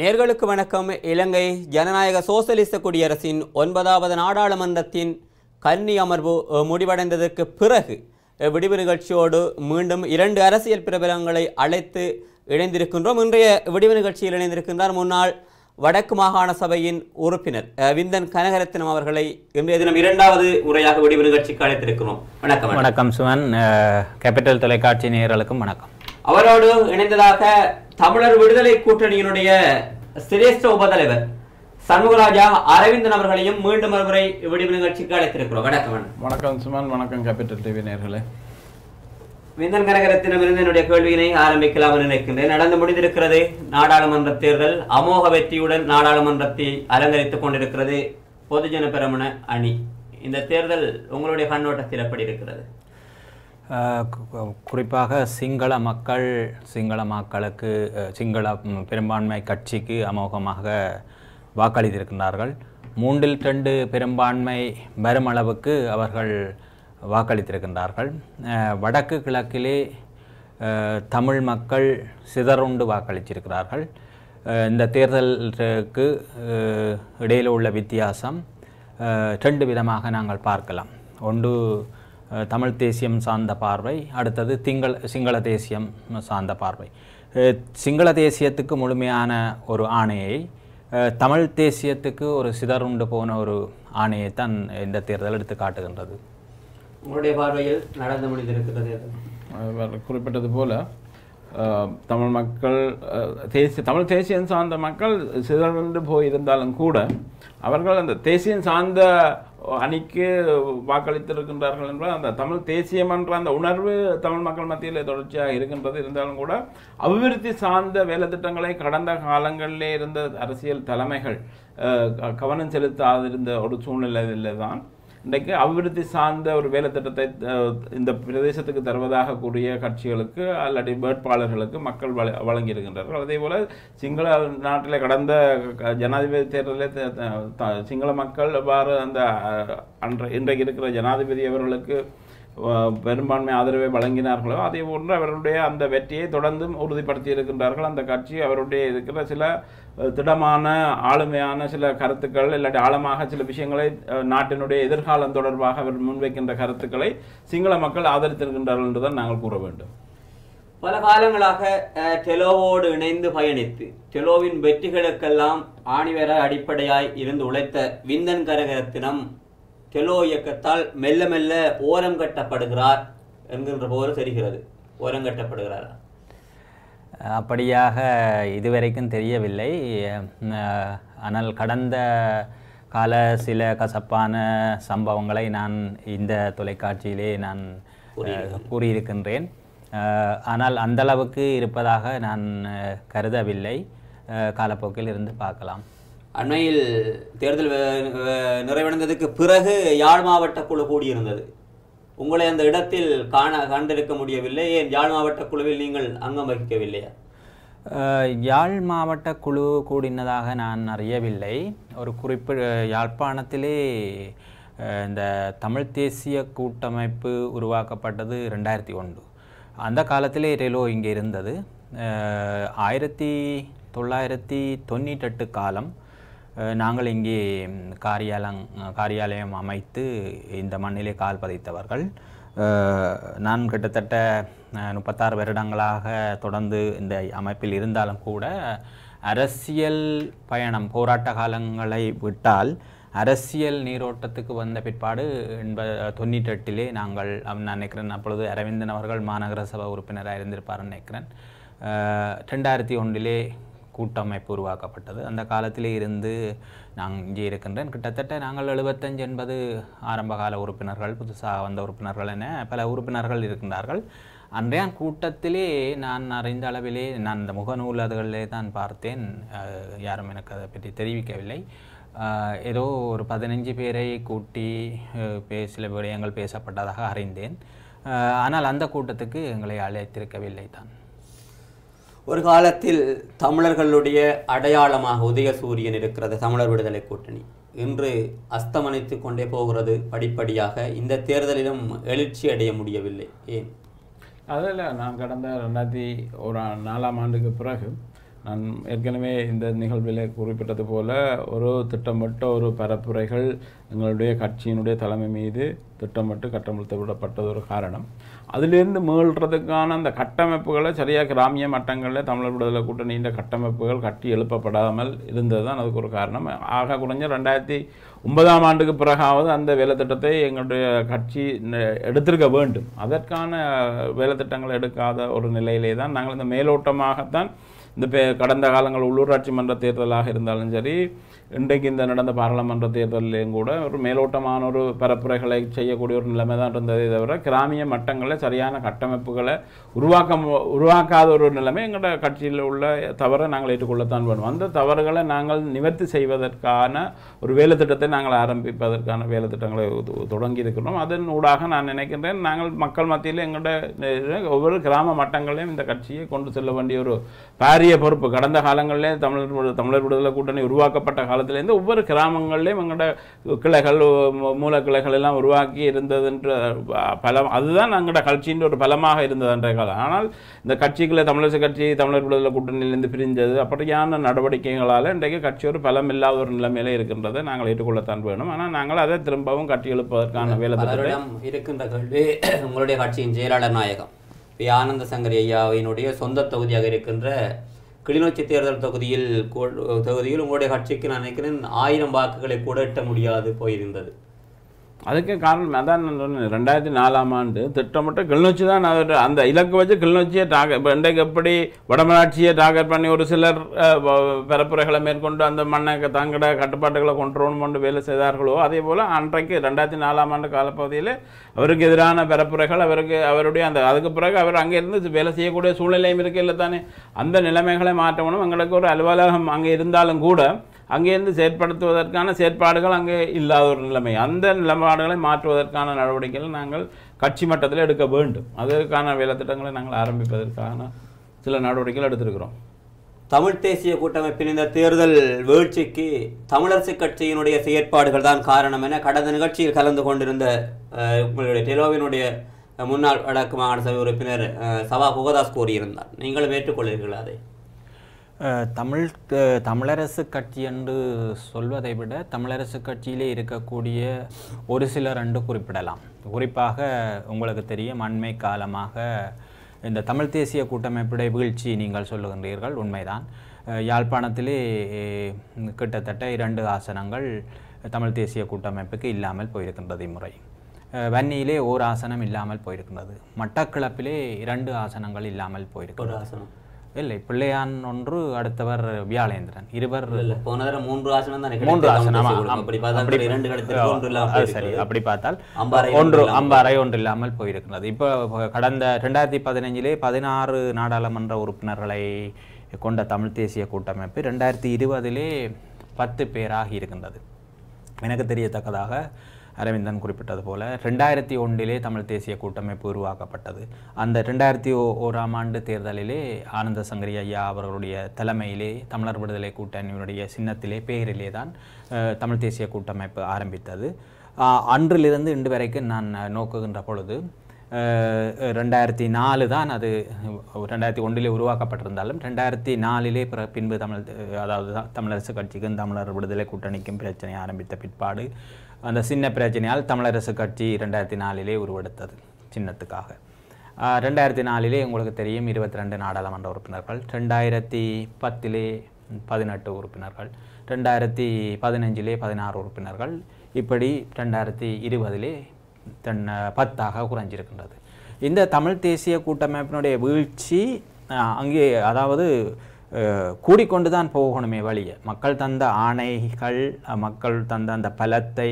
நேர்களுக்கு வணக்கம் இலங்கை ஜனநாயக சோசலிச குடியரசின் ஒன்பதாவது நாடாளுமன்றத்தின் கன்னி அமர்வு முடிவடைந்ததற்கு பிறகு விடிவு நிகழ்ச்சியோடு மீண்டும் இரண்டு அரசியல் பிரபலங்களை அழைத்து இணைந்திருக்கின்றோம் இன்றைய விடிவு நிகழ்ச்சியில் இணைந்திருக்கின்றார் முன்னாள் வடக்கு மாகாண சபையின் உறுப்பினர் விந்தன் கனகரத்தினம் அவர்களை இன்றைய தினம் இரண்டாவது முறையாக விடிவு நிகழ்ச்சிக்கு அழைத்திருக்கிறோம் வணக்கம் வணக்கம் சுவன் கேபிட்டல் தொலைக்காட்சி நேயர்களுக்கும் வணக்கம் அவரோடு இணைந்ததாக தமிழர் விடுதலை கூட்டணியினுடைய சிரேஷ்ட உபதலைவர் சண்முகராஜா அரவிந்தன் அவர்களையும் மீண்டும் ஒருமுறை விடிவு நிகழ்ச்சிக்கு அழைத்திருக்கிறோம் வணக்கம் வணக்கம் சுமன் வணக்கம் கேபிட்டல் டிவி நேர்களே விந்தன் கனகரத்தினமிருந்து என்னுடைய கேள்வியினை ஆரம்பிக்கலாம் நினைக்கின்றேன் நடந்து முடிந்திருக்கிறது நாடாளுமன்ற தேர்தல் அமோக வெற்றியுடன் நாடாளுமன்றத்தை அலங்கரித்துக் கொண்டிருக்கிறது பொதுஜன பெரமுன அணி இந்த தேர்தல் உங்களுடைய கண்ணோட்டத்தில் எப்படி இருக்கிறது குறிப்பாக சிங்கள மக்கள் சிங்கள மக்களுக்கு சிங்கள பெரும்பான்மை கட்சிக்கு அமோகமாக வாக்களித்திருக்கின்றார்கள் மூன்றில் ரெண்டு பெரும்பான்மை வருமளவுக்கு அவர்கள் வாக்களித்திருக்கின்றார்கள் வடக்கு கிழக்கிலே தமிழ் மக்கள் சிதறுண்டு வாக்களித்திருக்கிறார்கள் இந்த தேர்தலுக்கு இடையில் உள்ள வித்தியாசம் ரெண்டு விதமாக நாங்கள் பார்க்கலாம் ஒன்று தமிழ் தேசியம் சார்ந்த பார்வை அடுத்தது திங்கள் சிங்கள தேசியம் சார்ந்த பார்வை சிங்கள தேசியத்துக்கு முழுமையான ஒரு ஆணையை தமிழ் தேசியத்துக்கு ஒரு சிதறுண்டு போன ஒரு ஆணையை தான் இந்த தேர்தல் எடுத்து காட்டுகின்றது உங்களுடைய பார்வையில் நடந்து முடிந்திருக்கிறது குறிப்பிட்டது போல தமிழ் மக்கள் தேசிய தமிழ் தேசியம் சார்ந்த மக்கள் சிதறுண்டு போயிருந்தாலும் கூட அவர்கள் அந்த தேசியம் சார்ந்த அணிக்கு வாக்களித்திருக்கின்றார்கள் என்றால் அந்த தமிழ் தேசிய மன்ற அந்த உணர்வு தமிழ் மக்கள் மத்தியில் தொடர்ச்சியாக இருக்கின்றது இருந்தாலும் கூட அபிவிருத்தி சார்ந்த வேலைத்திட்டங்களை கடந்த காலங்களிலே இருந்த அரசியல் தலைமைகள் கவனம் செலுத்தாதிருந்த ஒரு சூழ்நிலையில் தான் இன்றைக்கு அபிவிருத்தி சார்ந்த ஒரு வேலை திட்டத்தை இந்த பிரதேசத்துக்கு தருவதாக கூடிய கட்சிகளுக்கு அல்லாட்டி வேட்பாளர்களுக்கு மக்கள் வழ வழங்கியிருக்கின்றார்கள் அதே போல் சிங்கள நாட்டில் கடந்த ஜனாதிபதி தேர்தலில் சிங்கள மக்கள் அவ்வாறு அந்த அன்றை இன்றைக்கு இருக்கிற ஜனாதிபதி அவர்களுக்கு பெரும்பான்மை ஆதரவை வழங்கினார்களோ அதே போன்று அவருடைய அந்த வெற்றியை தொடர்ந்து உறுதிப்படுத்தி இருக்கின்றார்கள் அந்த கட்சி அவருடைய இருக்கிற சில திடமான ஆளுமையான சில கருத்துக்கள் இல்லாட்டி ஆழமாக சில விஷயங்களை நாட்டினுடைய எதிர்காலம் தொடர்பாக அவர் முன்வைக்கின்ற கருத்துக்களை சிங்கள மக்கள் ஆதரித்திருக்கின்றார்கள் என்றுதான் நாங்கள் கூற வேண்டும் பல காலங்களாக டெலோவோடு இணைந்து பயணித்து டெலோவின் வெற்றிகளுக்கெல்லாம் ஆணிவேர அடிப்படையாய் இருந்து உழைத்த விந்தன் கரகரத்தினம் கெலோ இயக்கத்தால் மெல்ல மெல்ல ஓரம் கட்டப்படுகிறார் என்கின்ற போது தெரிகிறது ஓரம் கட்டப்படுகிறார் அப்படியாக இதுவரைக்கும் தெரியவில்லை ஆனால் கடந்த கால சில கசப்பான சம்பவங்களை நான் இந்த தொலைக்காட்சியிலே நான் கூறியிருக்கின்றேன் ஆனால் அந்தளவுக்கு இருப்பதாக நான் கருதவில்லை காலப்போக்கில் இருந்து பார்க்கலாம் அண்மையில் தேர்தல் நிறைவடைந்ததுக்கு பிறகு யாழ் மாவட்ட குழு கூடியிருந்தது உங்களை அந்த இடத்தில் காண கண்டிருக்க முடியவில்லை ஏன் யாழ் மாவட்ட குழுவில் நீங்கள் அங்கம் வகிக்கவில்லையா யாழ் மாவட்ட குழு கூடினதாக நான் அறியவில்லை ஒரு குறிப்பு யாழ்ப்பாணத்திலே இந்த தமிழ் தேசிய கூட்டமைப்பு உருவாக்கப்பட்டது ரெண்டாயிரத்தி ஒன்று அந்த காலத்திலே ரெலோ இங்கே இருந்தது ஆயிரத்தி தொள்ளாயிரத்தி தொண்ணூற்றெட்டு காலம் நாங்கள் இங்கே காரியாலங் காரியாலயம் அமைத்து இந்த மண்ணிலே கால் பதித்தவர்கள் நான் கிட்டத்தட்ட முப்பத்தாறு வருடங்களாக தொடர்ந்து இந்த அமைப்பில் இருந்தாலும் கூட அரசியல் பயணம் போராட்ட காலங்களை விட்டால் அரசியல் நீரோட்டத்துக்கு வந்த பிற்பாடு என்ப தொண்ணூற்றி எட்டிலே நாங்கள் நான் நினைக்கிறேன் அப்பொழுது அரவிந்தன் அவர்கள் மாநகர சபை உறுப்பினராக இருந்திருப்பார் நினைக்கிறேன் ரெண்டாயிரத்தி ஒன்றிலே கூட்டமைப்பு உருவாக்கப்பட்டது அந்த காலத்திலே இருந்து நான் இங்கே இருக்கின்றேன் கிட்டத்தட்ட நாங்கள் எழுபத்தஞ்சு என்பது ஆரம்பகால உறுப்பினர்கள் புதுசாக வந்த உறுப்பினர்கள் என பல உறுப்பினர்கள் இருக்கின்றார்கள் அன்றைய கூட்டத்திலே நான் அறிந்த அளவிலே நான் இந்த முகநூலர்களே தான் பார்த்தேன் யாரும் எனக்கு அதை பற்றி தெரிவிக்கவில்லை ஏதோ ஒரு பதினஞ்சு பேரை கூட்டி சில விடயங்கள் பேசப்பட்டதாக அறிந்தேன் ஆனால் அந்த கூட்டத்துக்கு எங்களை அழைத்திருக்கவில்லை தான் ஒரு காலத்தில் தமிழர்களுடைய அடையாளமாக உதயசூரியன் இருக்கிறது தமிழர் விடுதலை கூட்டணி இன்று அஸ்தமனித்து கொண்டே போகிறது படிப்படியாக இந்த தேர்தலிலும் எழுச்சி அடைய முடியவில்லை ஏன் அதில் நான் கடந்த ரெண்டாயிரத்தி ஒரு நாலாம் ஆண்டுக்கு பிறகு நான் ஏற்கனவே இந்த நிகழ்வில் குறிப்பிட்டது போல ஒரு திட்டமிட்ட ஒரு பரப்புரைகள் எங்களுடைய கட்சியினுடைய தலைமை மீது திட்டமிட்டு கட்டமிழ்த்து விடப்பட்டது ஒரு காரணம் அதிலிருந்து மீள்றதுக்கான அந்த கட்டமைப்புகளை சரியாக கிராமிய மட்டங்களில் தமிழர் விடுதலை கூட்டணியின் கட்டமைப்புகள் கட்டி எழுப்பப்படாமல் இருந்தது தான் அதுக்கு ஒரு காரணம் ஆக குறைஞ்ச ரெண்டாயிரத்தி ஒன்பதாம் ஆண்டுக்கு பிறகாவது அந்த வேலைத்திட்டத்தை எங்களுடைய கட்சி எடுத்திருக்க வேண்டும் அதற்கான வேலைத்திட்டங்களை எடுக்காத ஒரு நிலையிலே தான் நாங்கள் இந்த மேலோட்டமாகத்தான் இந்த கடந்த காலங்கள் உள்ளூராட்சி மன்ற தேர்தலாக இருந்தாலும் சரி இன்றைக்கு இந்த நடந்த பாராளுமன்ற தேர்தலிலும் கூட ஒரு மேலோட்டமான ஒரு பரப்புரைகளை செய்யக்கூடிய ஒரு நிலைமை தான் இருந்ததே தவிர கிராமிய மட்டங்களில் சரியான கட்டமைப்புகளை உருவாக்க உருவாக்காத ஒரு நிலைமை எங்களோட கட்சியில் உள்ள தவறை நாங்கள் ஏற்றுக்கொள்ளத்தான் வேணும் அந்த தவறுகளை நாங்கள் நிவர்த்தி செய்வதற்கான ஒரு வேலை திட்டத்தை நாங்கள் ஆரம்பிப்பதற்கான வேலை திட்டங்களை தொடங்கி இருக்கிறோம் அதன் ஊடாக நான் நினைக்கின்றேன் நாங்கள் மக்கள் மத்தியில் எங்களோட ஒவ்வொரு கிராம மட்டங்களையும் இந்த கட்சியை கொண்டு செல்ல வேண்டிய ஒரு பாரிய பொறுப்பு கடந்த காலங்களிலே தமிழர் தமிழர் விடுதலை கூட்டணி உருவாக்கப்பட்ட கால காலத்திலேருந்து ஒவ்வொரு கிராமங்கள்லேயும் எங்களோட கிளைகள் மூல கிளைகள் எல்லாம் உருவாக்கி இருந்ததுன்ற பலம் அதுதான் எங்களோட கட்சின்ற ஒரு பலமாக இருந்தது அன்றைய காலம் ஆனால் இந்த கட்சிகளை தமிழரசு கட்சி தமிழர் விடுதலை கூட்டணியிலிருந்து பிரிஞ்சது அப்படியான நடவடிக்கைகளால் இன்றைக்கு கட்சி ஒரு பலம் இல்லாத ஒரு நிலைமையில இருக்கின்றதை நாங்கள் ஏற்றுக்கொள்ளத்தான் வேணும் ஆனால் நாங்கள் அதை திரும்பவும் கட்சி எழுப்பதற்கான வேலை இருக்கின்ற கல்வி உங்களுடைய கட்சியின் செயலாளர் நாயகம் ஆனந்த சங்கர் ஐயாவினுடைய சொந்த தொகுதியாக இருக்கின்ற கிளிநொச்சி தேர்தல் தொகுதியில் தொகுதியில் உங்களுடைய கட்சிக்கு நான் நினைக்கிறேன் ஆயிரம் வாக்குகளை கூட எட்ட முடியாது போயிருந்தது அதுக்கே காரணம் அதான் நான் சொன்னேன் ரெண்டாயிரத்தி நாலாம் ஆண்டு திட்டமிட்ட கிளிநொச்சி தான் அந்த இலக்கு வச்சு கிளிநொச்சியை டாக இப்போ இன்றைக்கு எப்படி வடமராட்சியை டாகர் பண்ணி ஒரு சிலர் பரப்புரைகளை மேற்கொண்டு அந்த மண்ணை தங்கட கட்டுப்பாட்டுகளை கொண்டு கொண்டு வேலை செய்தார்களோ அதே போல் அன்றைக்கு ரெண்டாயிரத்தி நாலாம் ஆண்டு காலப்பகுதியில் அவருக்கு எதிரான பரப்புரைகள் அவருக்கு அவருடைய அந்த அதுக்கு பிறகு அவர் அங்கே இருந்து வேலை செய்யக்கூடிய சூழ்நிலையும் இருக்குது இல்லை தானே அந்த நிலைமைகளை மாற்றணும் எங்களுக்கு ஒரு அலுவலகம் அங்கே இருந்தாலும் கூட அங்கேருந்து செயற்படுத்துவதற்கான செயற்பாடுகள் அங்கே இல்லாத ஒரு நிலைமை அந்த நிலைப்பாடுகளை மாற்றுவதற்கான நடவடிக்கைகளை நாங்கள் கட்சி மட்டத்தில் எடுக்க வேண்டும் அதற்கான வேலைத்திட்டங்களை நாங்கள் ஆரம்பிப்பதற்கான சில நடவடிக்கைகள் எடுத்திருக்கிறோம் தமிழ் தேசிய கூட்டமைப்பின் இந்த தேர்தல் வீழ்ச்சிக்கு தமிழரசு கட்சியினுடைய செயற்பாடுகள் தான் காரணம் என கடந்த நிகழ்ச்சியில் கலந்து கொண்டிருந்த உங்களுடைய டெலோவினுடைய முன்னாள் வடக்கு மாகாண சபை உறுப்பினர் சபா புகதாஸ் கூறியிருந்தார் நீங்களும் ஏற்றுக்கொள்கிறீர்களா அதை தமிழ் தமிழரசு கட்சி என்று சொல்வதை விட தமிழரசு கட்சியிலே இருக்கக்கூடிய ஒரு சிலர் என்று குறிப்பிடலாம் குறிப்பாக உங்களுக்கு தெரியும் அண்மை காலமாக இந்த தமிழ் தேசிய கூட்டமைப்புடைய வீழ்ச்சி நீங்கள் சொல்லுகின்றீர்கள் உண்மைதான் யாழ்ப்பாணத்திலே கிட்டத்தட்ட இரண்டு ஆசனங்கள் தமிழ் தேசிய கூட்டமைப்புக்கு இல்லாமல் போயிருக்கின்றது இம்முறை வன்னியிலே ஓர் ஆசனம் இல்லாமல் போயிருக்கின்றது மட்டக்கிளப்பிலே இரண்டு ஆசனங்கள் இல்லாமல் போயிருக்கு ஒரு ஆசனம் இல்லை பிள்ளையான் ஒன்று அடுத்தவர் வியாழேந்திரன் இருவர் மூன்று ஆசனம் சரி அப்படி பார்த்தால் ஒன்று அம்பாறை ஒன்று இல்லாமல் போயிருக்கிறது இப்போ கடந்த ரெண்டாயிரத்தி பதினஞ்சிலே பதினாறு நாடாளுமன்ற உறுப்பினர்களை கொண்ட தமிழ் தேசிய கூட்டமைப்பு ரெண்டாயிரத்தி இருபதிலே பத்து பேராகி இருக்கின்றது எனக்கு தெரியத்தக்கதாக அரவிந்தன் குறிப்பிட்டது போல ரெண்டாயிரத்தி ஒன்றிலே தமிழ் தேசிய கூட்டமைப்பு உருவாக்கப்பட்டது அந்த ரெண்டாயிரத்தி ஓராம் ஆண்டு தேர்தலிலே ஆனந்த சங்கரி ஐயா அவர்களுடைய தலைமையிலே தமிழர் விடுதலை கூட்டணியினுடைய சின்னத்திலே பேரிலே தான் தமிழ் தேசிய கூட்டமைப்பு ஆரம்பித்தது அன்றிலிருந்து இன்று வரைக்கும் நான் நோக்குகின்ற பொழுது ரெண்டாயிரத்தி நாலு தான் அது ரெண்டாயிரத்தி ஒன்றிலே உருவாக்கப்பட்டிருந்தாலும் ரெண்டாயிரத்தி நாலிலே பிற பின்பு தமிழ் அதாவது தமிழரசு கட்சிக்கும் தமிழர் விடுதலை கூட்டணிக்கும் பிரச்சனை ஆரம்பித்த பிற்பாடு அந்த சின்ன பிரச்சனையால் தமிழரசு கட்சி ரெண்டாயிரத்தி நாலிலே உருவெடுத்தது சின்னத்துக்காக ரெண்டாயிரத்தி நாலிலே உங்களுக்கு தெரியும் இருபத்தி ரெண்டு நாடாளுமன்ற உறுப்பினர்கள் ரெண்டாயிரத்தி பத்திலே பதினெட்டு உறுப்பினர்கள் ரெண்டாயிரத்தி பதினஞ்சிலே பதினாறு உறுப்பினர்கள் இப்படி ரெண்டாயிரத்தி இருபதிலே தென் பத்தாக குறைஞ்சிருக்கின்றது இந்த தமிழ் தேசிய கூட்டமைப்பினுடைய வீழ்ச்சி அங்கே அதாவது கூடிக்கொண்டு தான் போகணுமே வழியை மக்கள் தந்த ஆணைகள் மக்கள் தந்த அந்த பலத்தை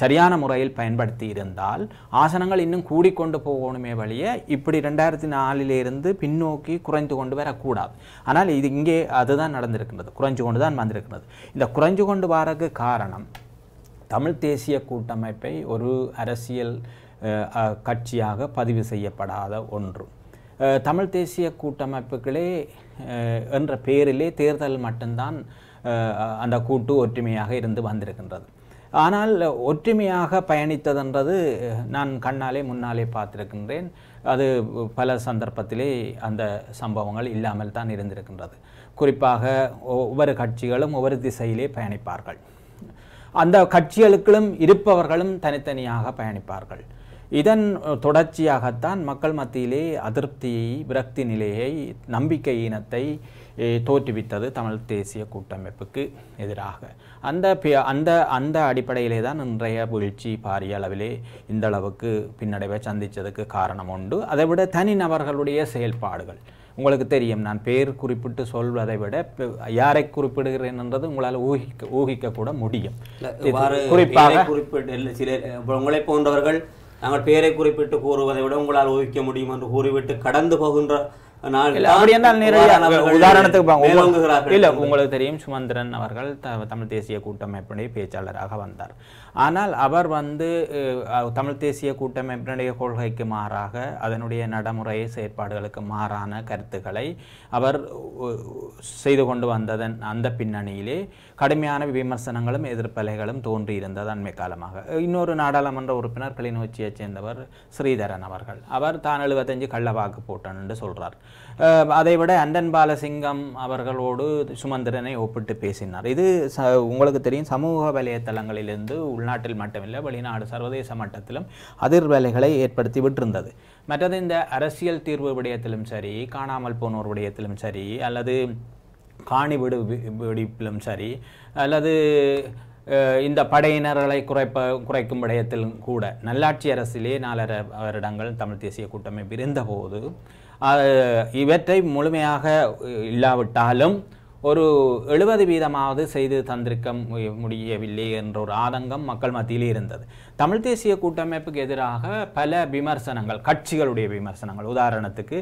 சரியான முறையில் பயன்படுத்தி இருந்தால் ஆசனங்கள் இன்னும் கூடிக்கொண்டு போகணுமே வழியை இப்படி ரெண்டாயிரத்தி நாலிலிருந்து பின்னோக்கி குறைந்து கொண்டு வரக்கூடாது ஆனால் இது இங்கே அதுதான் நடந்திருக்கின்றது குறைஞ்சு கொண்டு தான் வந்திருக்கிறது இந்த குறைஞ்சு கொண்டு வரக்கு காரணம் தமிழ் தேசிய கூட்டமைப்பை ஒரு அரசியல் கட்சியாக பதிவு செய்யப்படாத ஒன்று தமிழ் தேசிய கூட்டமைப்புகளே என்ற பெயரிலே தேர்தல் மட்டும்தான் அந்த கூட்டு ஒற்றுமையாக இருந்து வந்திருக்கின்றது ஆனால் ஒற்றுமையாக பயணித்ததென்றது நான் கண்ணாலே முன்னாலே பார்த்திருக்கின்றேன் அது பல சந்தர்ப்பத்திலே அந்த சம்பவங்கள் இல்லாமல் தான் இருந்திருக்கின்றது குறிப்பாக ஒவ்வொரு கட்சிகளும் ஒவ்வொரு திசையிலே பயணிப்பார்கள் அந்த கட்சிகளுக்களும் இருப்பவர்களும் தனித்தனியாக பயணிப்பார்கள் இதன் தொடர்ச்சியாகத்தான் மக்கள் மத்தியிலே அதிருப்தியை விரக்தி நிலையை நம்பிக்கை இனத்தை தோற்றுவித்தது தமிழ் தேசிய கூட்டமைப்புக்கு எதிராக அந்த அந்த அந்த அடிப்படையிலே தான் இன்றைய வீழ்ச்சி பாரிய அளவிலே இந்த அளவுக்கு பின்னடைவை சந்தித்ததுக்கு காரணம் உண்டு அதை விட தனிநபர்களுடைய செயல்பாடுகள் உங்களுக்கு தெரியும் நான் பேர் குறிப்பிட்டு சொல்வதை விட யாரை குறிப்பிடுகிறேன் என்றது உங்களால் ஊகிக்க ஊகிக்க கூட முடியும் குறிப்பாக குறிப்பிட்டு சிலர் உங்களை போன்றவர்கள் நாங்கள் பெயரை குறிப்பிட்டு கூறுவதை விட உங்களால் ஊகிக்க முடியும் என்று கூறிவிட்டு கடந்து போகின்ற உதாரணத்துக்கு உங்களுக்கு தெரியும் சுமந்திரன் அவர்கள் தமிழ் தேசிய கூட்டமைப்பினுடைய பேச்சாளராக வந்தார் ஆனால் அவர் வந்து தமிழ் தேசிய கூட்டமைப்பினுடைய கொள்கைக்கு மாறாக அதனுடைய நடைமுறை செயற்பாடுகளுக்கு மாறான கருத்துக்களை அவர் செய்து கொண்டு வந்ததன் அந்த பின்னணியிலே கடுமையான விமர்சனங்களும் எதிர்ப்பலைகளும் தோன்றியிருந்தது அண்மை காலமாக இன்னொரு நாடாளுமன்ற உறுப்பினர் கிளிநொச்சியைச் சேர்ந்தவர் ஸ்ரீதரன் அவர்கள் அவர் தான் எழுபத்தஞ்சு கள்ளவாக்கு போட்டன் என்று சொல்கிறார் அதை விட அண்டன் பாலசிங்கம் அவர்களோடு சுமந்திரனை ஒப்பிட்டு பேசினார் இது ச உங்களுக்கு தெரியும் சமூக வலைத்தளங்களிலிருந்து உள்நாட்டில் மட்டுமில்லை வெளிநாடு சர்வதேச மட்டத்திலும் வேலைகளை ஏற்படுத்தி விட்டிருந்தது மற்றது இந்த அரசியல் தீர்வு விடயத்திலும் சரி காணாமல் போனோர் விடயத்திலும் சரி அல்லது காணி விடு வெடிப்பிலும் சரி அல்லது இந்த படையினர்களை குறைப்ப குறைக்கும் விடயத்திலும் கூட நல்லாட்சி அரசிலே நாலரை வருடங்கள் தமிழ் தேசிய கூட்டமைப்பு இருந்தபோது இவற்றை முழுமையாக இல்லாவிட்டாலும் ஒரு எழுபது வீதமாவது செய்து தந்திருக்க முடியவில்லை என்ற ஒரு ஆதங்கம் மக்கள் மத்தியில் இருந்தது தமிழ் தேசிய கூட்டமைப்புக்கு எதிராக பல விமர்சனங்கள் கட்சிகளுடைய விமர்சனங்கள் உதாரணத்துக்கு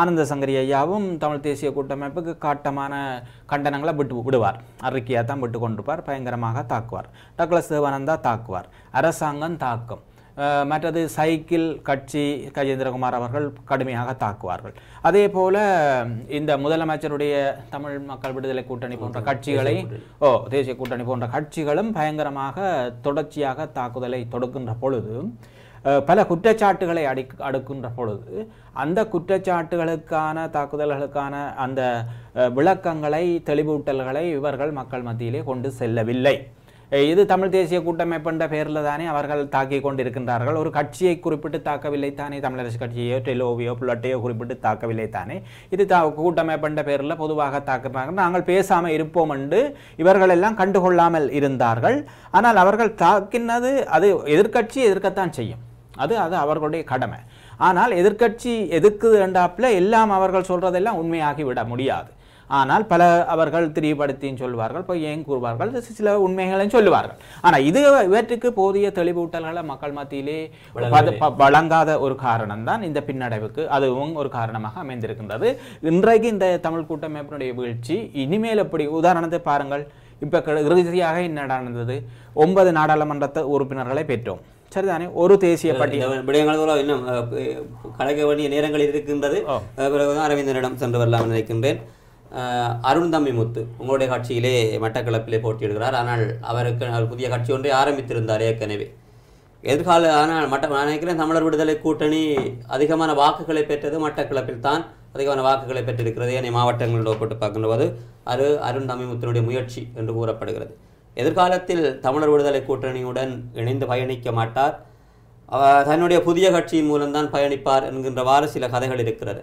ஆனந்த சங்கரி ஐயாவும் தமிழ் தேசிய கூட்டமைப்புக்கு காட்டமான கண்டனங்களை விட்டு விடுவார் அறிக்கையாக தான் விட்டு கொண்டிருப்பார் பயங்கரமாக தாக்குவார் டக்ளஸ் தேவானந்தா தாக்குவார் அரசாங்கம் தாக்கும் மற்றது சைக்கிள் கட்சி கஜேந்திரகுமார் அவர்கள் கடுமையாக தாக்குவார்கள் அதே போல இந்த முதலமைச்சருடைய தமிழ் மக்கள் விடுதலை கூட்டணி போன்ற கட்சிகளை ஓ தேசிய கூட்டணி போன்ற கட்சிகளும் பயங்கரமாக தொடர்ச்சியாக தாக்குதலை தொடுக்கின்ற பொழுது பல குற்றச்சாட்டுகளை அடி அடுக்கின்ற பொழுது அந்த குற்றச்சாட்டுகளுக்கான தாக்குதல்களுக்கான அந்த விளக்கங்களை தெளிவூட்டல்களை இவர்கள் மக்கள் மத்தியிலே கொண்டு செல்லவில்லை இது தமிழ் தேசிய கூட்டமைப்புன்ற பேரில் தானே அவர்கள் தாக்கி கொண்டிருக்கின்றார்கள் ஒரு கட்சியை குறிப்பிட்டு தாக்கவில்லை தானே தமிழரசு கட்சியோ டெலோவியோ புள்ளட்டையோ குறிப்பிட்டு தாக்கவில்லை தானே இது தா கூட்டமைப்புன்ற பேரில் பொதுவாக தாக்குறாங்க நாங்கள் பேசாமல் இருப்போம் என்று இவர்கள் எல்லாம் கண்டுகொள்ளாமல் இருந்தார்கள் ஆனால் அவர்கள் தாக்கினது அது எதிர்கட்சி எதிர்க்கத்தான் செய்யும் அது அது அவர்களுடைய கடமை ஆனால் எதிர்கட்சி எதிர்க்குது என்றாப்புல எல்லாம் அவர்கள் சொல்கிறதெல்லாம் உண்மையாகி விட முடியாது ஆனால் பல அவர்கள் திரிபடுத்தின்னு சொல்வார்கள் இப்போ ஏன் கூறுவார்கள் சில உண்மைகளையும் சொல்லுவார்கள் ஆனால் இது இவற்றுக்கு போதிய தெளிவூட்டல்களை மக்கள் மத்தியிலே வழங்காத ஒரு காரணம் தான் இந்த பின்னடைவுக்கு அதுவும் ஒரு காரணமாக அமைந்திருக்கின்றது இன்றைக்கு இந்த தமிழ் கூட்டமைப்பினுடைய வீழ்ச்சி இனிமேல் எப்படி உதாரணத்தை பாருங்கள் இப்போ இறுதியாக என்ன நடந்தது ஒன்பது நாடாளுமன்ற உறுப்பினர்களை பெற்றோம் சரிதானே ஒரு தேசிய பட்டியல் இன்னும் கலைக்க வேண்டிய நேரங்கள் இருக்கின்றது அரவிந்தனிடம் சென்று வரலாம் நினைக்கின்றேன் அருண்தம்பி முத்து உங்களுடைய கட்சியிலே மட்டக்களப்பிலே போட்டியிடுகிறார் ஆனால் அவருக்கு அவர் புதிய கட்சி ஒன்றை ஆரம்பித்திருந்தார் ஏற்கனவே எதிர்கால ஆனால் மட்ட நான் நினைக்கிறேன் தமிழர் விடுதலை கூட்டணி அதிகமான வாக்குகளை பெற்றது மட்டக்களப்பில் தான் அதிகமான வாக்குகளை பெற்றிருக்கிறது என்னை மாவட்டங்களில் போட்டு பார்க்கும்போது அது அருண் தமிமுத்தினுடைய முயற்சி என்று கூறப்படுகிறது எதிர்காலத்தில் தமிழர் விடுதலை கூட்டணியுடன் இணைந்து பயணிக்க மாட்டார் தன்னுடைய புதிய கட்சியின் மூலம்தான் பயணிப்பார் என்கின்றவாறு சில கதைகள் இருக்கிறது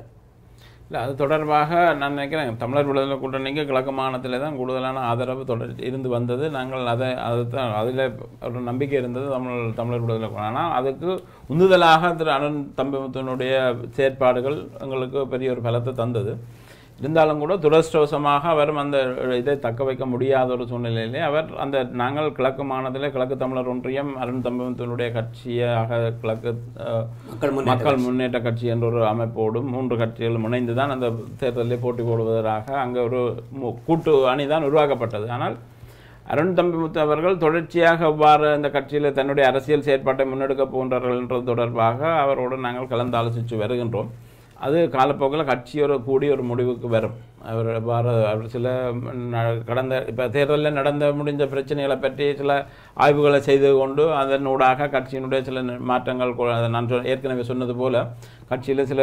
இல்லை அது தொடர்பாக நான் நினைக்கிறேன் தமிழர் விடுதலை கூட்டணிக்கு கிழக்கு மாநிலத்தில் தான் கூடுதலான ஆதரவு தொடர் இருந்து வந்தது நாங்கள் அதை அதுதான் தான் அதில் ஒரு நம்பிக்கை இருந்தது தமிழ் தமிழர் விடுதலை ஆனால் அதுக்கு உந்துதலாக திரு அருண் தம்பிமுத்தனுடைய செயற்பாடுகள் எங்களுக்கு பெரிய ஒரு பலத்தை தந்தது இருந்தாலும் கூட துரஷ்டவசமாக அவர் அந்த இதை தக்க வைக்க முடியாத ஒரு சூழ்நிலையிலே அவர் அந்த நாங்கள் கிழக்கு மாநில கிழக்கு தமிழர் ஒன்றியம் அருண் தம்பத்தினுடைய கட்சியாக கிழக்கு மக்கள் முன்னேற்ற கட்சி என்ற ஒரு அமைப்போடும் மூன்று கட்சிகள் முனைந்து தான் அந்த தேர்தலில் போட்டி போடுவதற்காக அங்கே ஒரு கூட்டு அணி தான் உருவாக்கப்பட்டது ஆனால் அருண் தம்பிமுத்து அவர்கள் தொடர்ச்சியாக அவ்வாறு அந்த கட்சியில் தன்னுடைய அரசியல் செயற்பாட்டை முன்னெடுக்க போன்றார்கள் என்றது தொடர்பாக அவரோடு நாங்கள் கலந்தாலோசித்து வருகின்றோம் அது காலப்போக்கில் கட்சியோட கூடி ஒரு முடிவுக்கு வரும் அவர் வார அவர் சில கடந்த இப்போ தேர்தலில் நடந்த முடிஞ்ச பிரச்சனைகளை பற்றி சில ஆய்வுகளை செய்து கொண்டு அதனூடாக கட்சியினுடைய சில மாற்றங்கள் நான் ஏற்கனவே சொன்னது போல் கட்சியில் சில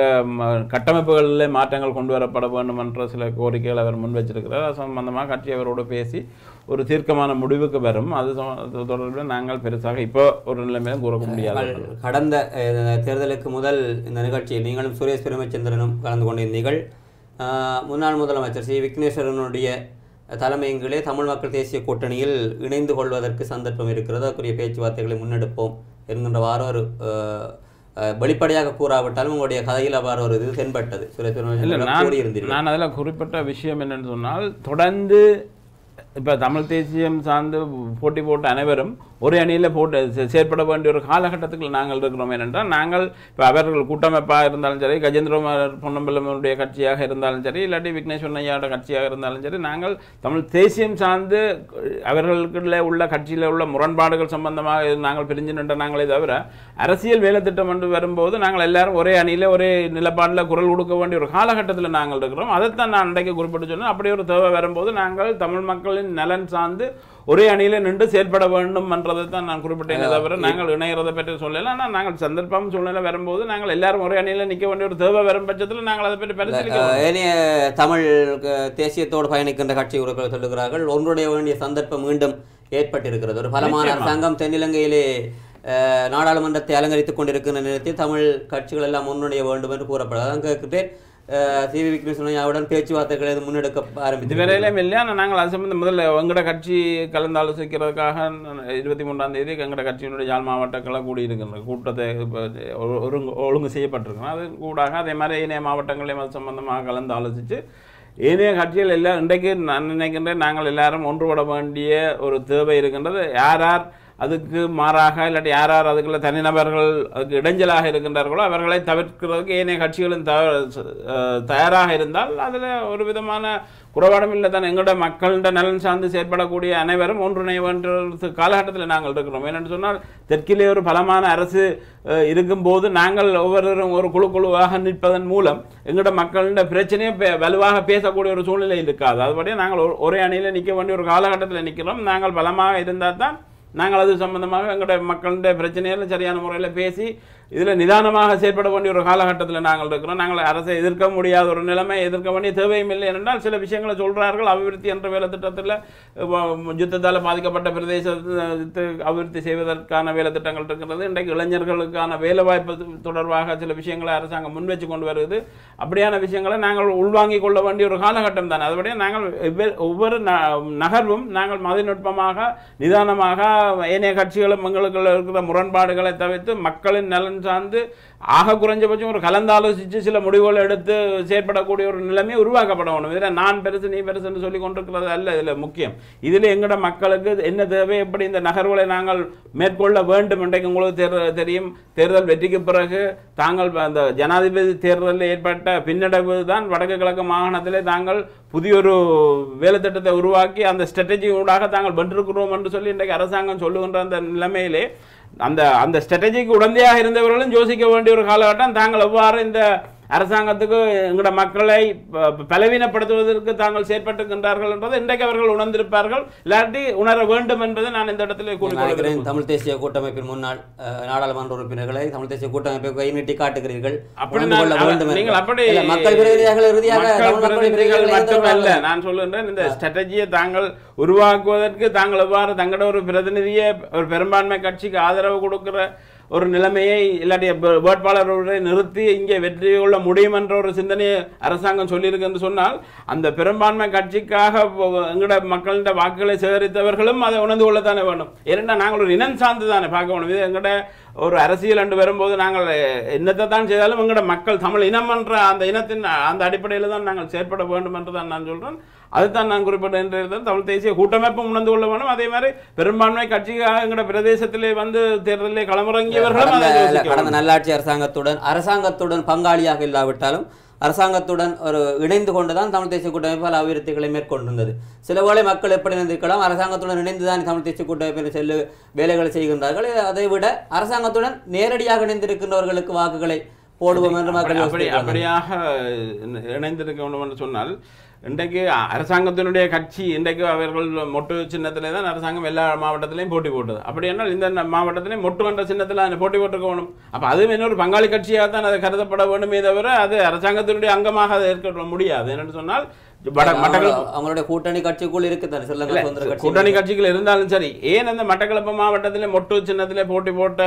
கட்டமைப்புகளில் மாற்றங்கள் கொண்டு வரப்பட வேண்டுமென்ற சில கோரிக்கைகளை அவர் முன் வச்சிருக்கிறார் அது சம்பந்தமாக கட்சி அவரோடு பேசி ஒரு தீர்க்கமான முடிவுக்கு வரும் அது தொடர்பில் நாங்கள் பெருசாக இப்போ ஒரு நிலைமையிலும் கூறக்க முடியாது கடந்த தேர்தலுக்கு முதல் இந்த நிகழ்ச்சியில் நீங்களும் சுரேஷ் பிரமச்சந்திரனும் கலந்து கொண்டிருந்தீர்கள் முன்னாள் முதலமைச்சர் ஸ்ரீ விக்னேஸ்வரனுடைய தலைமையங்களே தமிழ் மக்கள் தேசிய கூட்டணியில் இணைந்து கொள்வதற்கு சந்தர்ப்பம் இருக்கிறது அதுக்குரிய பேச்சுவார்த்தைகளை முன்னெடுப்போம் என்கின்ற வாரம் ஒரு வெளிப்படையாக கூறாவிட்டாலும் உங்களுடைய கதையில் அவ்வாறு ஒரு இது தென்பட்டது நான் அதில் குறிப்பிட்ட விஷயம் என்னென்னு சொன்னால் தொடர்ந்து இப்போ தமிழ் தேசியம் சார்ந்து போட்டி போட்ட அனைவரும் ஒரு அணியில் போட்டு செயற்பட வேண்டிய ஒரு காலகட்டத்தில் நாங்கள் இருக்கிறோம் ஏனென்றால் நாங்கள் இப்போ அவர்கள் கூட்டமைப்பாக இருந்தாலும் சரி கஜேந்திரகுமார் பொன்னம்பலமனுடைய கட்சியாக இருந்தாலும் சரி இல்லாட்டி விக்னேஸ்வரன் ஐயாவோட கட்சியாக இருந்தாலும் சரி நாங்கள் தமிழ் தேசியம் சார்ந்து அவர்களுக்குள்ள உள்ள கட்சியில் உள்ள முரண்பாடுகள் சம்பந்தமாக நாங்கள் பிரிஞ்சு நின்ற நாங்களே தவிர அரசியல் வேலை திட்டம் என்று வரும்போது நாங்கள் எல்லாரும் ஒரே அணியில் ஒரே நிலப்பாட்டில் குரல் கொடுக்க வேண்டிய ஒரு காலகட்டத்தில் நாங்கள் இருக்கிறோம் அதைத்தான் நான் அன்றைக்கு குறிப்பிட்டு சொன்னேன் அப்படி ஒரு தேவை வரும்போது நாங்கள் தமிழ் மக்களின் நலன் சார்ந்து ஒரே அணியில நின்று செயல்பட வேண்டும் என்றதை தான் நான் குறிப்பிட்டேன் தவிர நாங்கள் இணையறதை பற்றி சொல்லல ஆனால் நாங்கள் சந்தர்ப்பம் சூழ்நிலை வரும்போது நாங்கள் எல்லாரும் ஒரே அணியில நிற்க வேண்டிய ஒரு தேவை வரும் பட்சத்தில் நாங்கள் அதை பற்றி பரிசீலிக்க தமிழ் தேசியத்தோடு பயணிக்கின்ற கட்சி உறுப்பினர் சொல்லுகிறார்கள் ஒன்றுடைய வேண்டிய சந்தர்ப்பம் மீண்டும் ஏற்பட்டிருக்கிறது ஒரு பலமான அரசாங்கம் தென்னிலங்கையிலே நாடாளுமன்றத்தை அலங்கரித்துக் கொண்டிருக்கின்ற நேரத்தில் தமிழ் கட்சிகள் எல்லாம் முன்னுடைய வேண்டும் என்று அதான் அங்கே சிவி விக்னேஸ்வரன் அவருடன் பேச்சுவார்த்தைகள் எதுவும் முன்னெடுக்க ஆரம்பிச்சு வேலையிலும் இல்லை நாங்கள் அது சம்பந்தம் முதல்ல எங்களோட கட்சி கலந்து ஆலோசிக்கிறதுக்காக இருபத்தி மூன்றாம் தேதி எங்களோட கட்சியினுடைய ஜாழ் மாவட்டங்களாக கூடியிருக்கின்ற கூட்டத்தை ஒழுங்கு ஒழுங்கு செய்யப்பட்டிருக்கணும் அது கூடாக அதே மாதிரி ஏனைய மாவட்டங்களையும் அது சம்பந்தமாக கலந்து ஆலோசித்து ஏனைய கட்சிகள் எல்லாம் இன்றைக்கு நான் நினைக்கின்றேன் நாங்கள் எல்லாரும் ஒன்றுபட வேண்டிய ஒரு தேவை இருக்கின்றது யார் யார் அதுக்கு மாறாக இல்லாட்டி யார் யார் அதுக்குள்ள தனிநபர்கள் அதுக்கு இடைஞ்சலாக இருக்கின்றார்களோ அவர்களை தவிர்க்கிறதுக்கு ஏனைய கட்சிகளும் தயாராக இருந்தால் அதில் ஒரு விதமான குறைபாடும் இல்லை தான் எங்களோட மக்களிட நலன் சார்ந்து செயற்படக்கூடிய அனைவரும் ஒன்றிணைவன்ற காலகட்டத்தில் நாங்கள் இருக்கிறோம் ஏனென்று சொன்னால் தெற்கிலே ஒரு பலமான அரசு இருக்கும்போது நாங்கள் ஒவ்வொருவரும் ஒரு குழு குழுவாக நிற்பதன் மூலம் எங்களோட மக்களிட பிரச்சனையை வலுவாக பேசக்கூடிய ஒரு சூழ்நிலை இருக்காது அதுபடியே நாங்கள் ஒரே அணியில் நிற்க வேண்டிய ஒரு காலகட்டத்தில் நிற்கிறோம் நாங்கள் பலமாக இருந்தால் தான் நாங்கள் அது சம்பந்தமாக எங்களுடைய மக்களுடைய பிரச்சனையில் சரியான முறையில் பேசி இதில் நிதானமாக செயற்பட வேண்டிய ஒரு காலகட்டத்தில் நாங்கள் இருக்கிறோம் நாங்கள் அரசை எதிர்க்க முடியாத ஒரு நிலைமை எதிர்க்க வேண்டிய தேவையும் இல்லை என்றால் சில விஷயங்களை சொல்கிறார்கள் அபிவிருத்தி என்ற வேலை திட்டத்தில் யுத்தத்தால் பாதிக்கப்பட்ட பிரதேசத்து அபிவிருத்தி செய்வதற்கான வேலை திட்டங்கள் இருக்கிறது இன்றைக்கு இளைஞர்களுக்கான வேலைவாய்ப்பு தொடர்பாக சில விஷயங்களை அரசாங்கம் வச்சு கொண்டு வருது அப்படியான விஷயங்களை நாங்கள் உள்வாங்கிக் கொள்ள வேண்டிய ஒரு காலகட்டம் தான் அதுபடியே நாங்கள் ஒவ்வொரு நகர்வும் நாங்கள் மதநுட்பமாக நிதானமாக ஏனைய கட்சிகளும் எங்களுக்கு இருக்கிற முரண்பாடுகளை தவிர்த்து மக்களின் நலன் சார்ந்து ஆக குறைஞ்சபட்சம் ஒரு கலந்தாலோசித்து சில முடிவுகள் எடுத்து செயற்படக்கூடிய ஒரு நிலைமை உருவாக்கப்பட வேணும் இதில் நான் பெருசு நீ பெருசுன்னு சொல்லி கொண்டிருக்கிறது அல்ல இதில் முக்கியம் இதில் எங்களோட மக்களுக்கு என்ன தேவை எப்படி இந்த நகர்வுகளை நாங்கள் மேற்கொள்ள வேண்டும் என்றைக்கு உங்களுக்கு தேர்தல் தெரியும் தேர்தல் வெற்றிக்கு பிறகு தாங்கள் அந்த ஜனாதிபதி தேர்தலில் ஏற்பட்ட பின்னடைவு தான் வடக்கு கிழக்கு மாகாணத்திலே தாங்கள் புதியொரு வேலைத்திட்டத்தை உருவாக்கி அந்த ஸ்ட்ராட்டஜி ஊடாக தாங்கள் வென்றிருக்கிறோம் என்று சொல்லி இன்றைக்கு அரசாங்கம் சொல்லுகின்ற அந்த நிலைமையிலே அந்த அந்த ஸ்ட்ராட்டஜிக்கு உடந்தையாக இருந்தவர்களும் யோசிக்க வேண்டிய ஒரு காலகட்டம் தாங்கள் எவ்வாறு இந்த அரசாங்கத்துக்கு எங்களோட மக்களை பலவீனப்படுத்துவதற்கு தாங்கள் செயற்பட்டுகின்றார்கள் என்றதை இன்றைக்கு அவர்கள் உணர்ந்திருப்பார்கள் இல்லாட்டி உணர வேண்டும் என்பதை நான் இந்த இடத்துல கூறிக்கொள்கிறேன் தமிழ் தேசிய கூட்டமைப்பின் முன்னாள் நாடாளுமன்ற உறுப்பினர்களை தமிழ் தேசிய கூட்டமைப்பை கை நீட்டி காட்டுகிறீர்கள் நீங்கள் அப்படி மக்கள் பிரதிநிதிகள் இறுதியாக மட்டுமல்ல நான் சொல்லுகின்றேன் இந்த ஸ்ட்ராட்டஜியை தாங்கள் உருவாக்குவதற்கு தாங்கள் எவ்வாறு தங்களோட ஒரு பிரதிநிதியை ஒரு பெரும்பான்மை கட்சிக்கு ஆதரவு கொடுக்கிற ஒரு நிலைமையை இல்லாட்டி வேட்பாளர்களை நிறுத்தி இங்கே வெற்றி கொள்ள முடியும் என்ற ஒரு சிந்தனையை அரசாங்கம் சொல்லியிருக்கு என்று சொன்னால் அந்த பெரும்பான்மை கட்சிக்காக எங்கட மக்கள்கிட்ட வாக்குகளை சேகரித்தவர்களும் அதை உணர்ந்து கொள்ளத்தானே வேணும் ஏன்னா நாங்கள் ஒரு இனம் சார்ந்து தானே பார்க்க வேணும் இது எங்களோட ஒரு அரசியல் அண்டு வரும்போது நாங்கள் என்னத்தை தான் செய்தாலும் எங்களோட மக்கள் தமிழ் இனம் என்ற அந்த இனத்தின் அந்த அடிப்படையில் தான் நாங்கள் செயற்பட வேண்டும் என்று தான் நான் சொல்கிறேன் அதுதான் நான் குறிப்பிட்டேன் தமிழ் தேசிய கூட்டமைப்பு உணர்ந்து கொள்ள வேணும் அதே மாதிரி பெரும்பான்மை கட்சிக்காக எங்களோட பிரதேசத்திலே வந்து தேர்தலில் களமிறங்கியவர்களும் கடந்த நல்லாட்சி அரசாங்கத்துடன் அரசாங்கத்துடன் பங்காளியாக இல்லாவிட்டாலும் அரசாங்கத்துடன் ஒரு இணைந்து கொண்டுதான் தமிழ் தேசிய கூட்டமைப்பு பல அபிவிருத்திகளை மேற்கொண்டிருந்தது சில வேளை மக்கள் எப்படி இருந்திருக்கலாம் அரசாங்கத்துடன் இணைந்துதான் தமிழ் தேசிய கூட்டமைப்பில் செல்ல வேலைகளை செய்கின்றார்கள் அதை விட அரசாங்கத்துடன் நேரடியாக இணைந்திருக்கின்றவர்களுக்கு வாக்குகளை போடுவோம் என்று மக்கள் அப்படியாக இணைந்திருக்க வேண்டும் என்று சொன்னால் இன்றைக்கு அரசாங்கத்தினுடைய கட்சி இன்றைக்கு அவர்கள் மொட்டு சின்னத்திலே தான் அரசாங்கம் எல்லா மாவட்டத்திலையும் போட்டி போட்டது அப்படி என்றால் இந்த மாவட்டத்திலையும் மொட்டு என்ற சின்னத்தில் அந்த போட்டி போட்டுருக்கணும் அப்போ அதுவும் இன்னொரு பங்காளி கட்சியாக தான் அதை கருதப்பட வேண்டுமே தவிர அது அரசாங்கத்தினுடைய அங்கமாக அதை இருக்க முடியாது என்னென்னு சொன்னால் அவங்களுடைய கூட்டணி கட்சிக்குள் இருக்குது கூட்டணி கட்சிகள் இருந்தாலும் சரி ஏன் அந்த மட்டக்களப்பு மாவட்டத்திலே மொட்டு சின்னத்திலே போட்டி போட்ட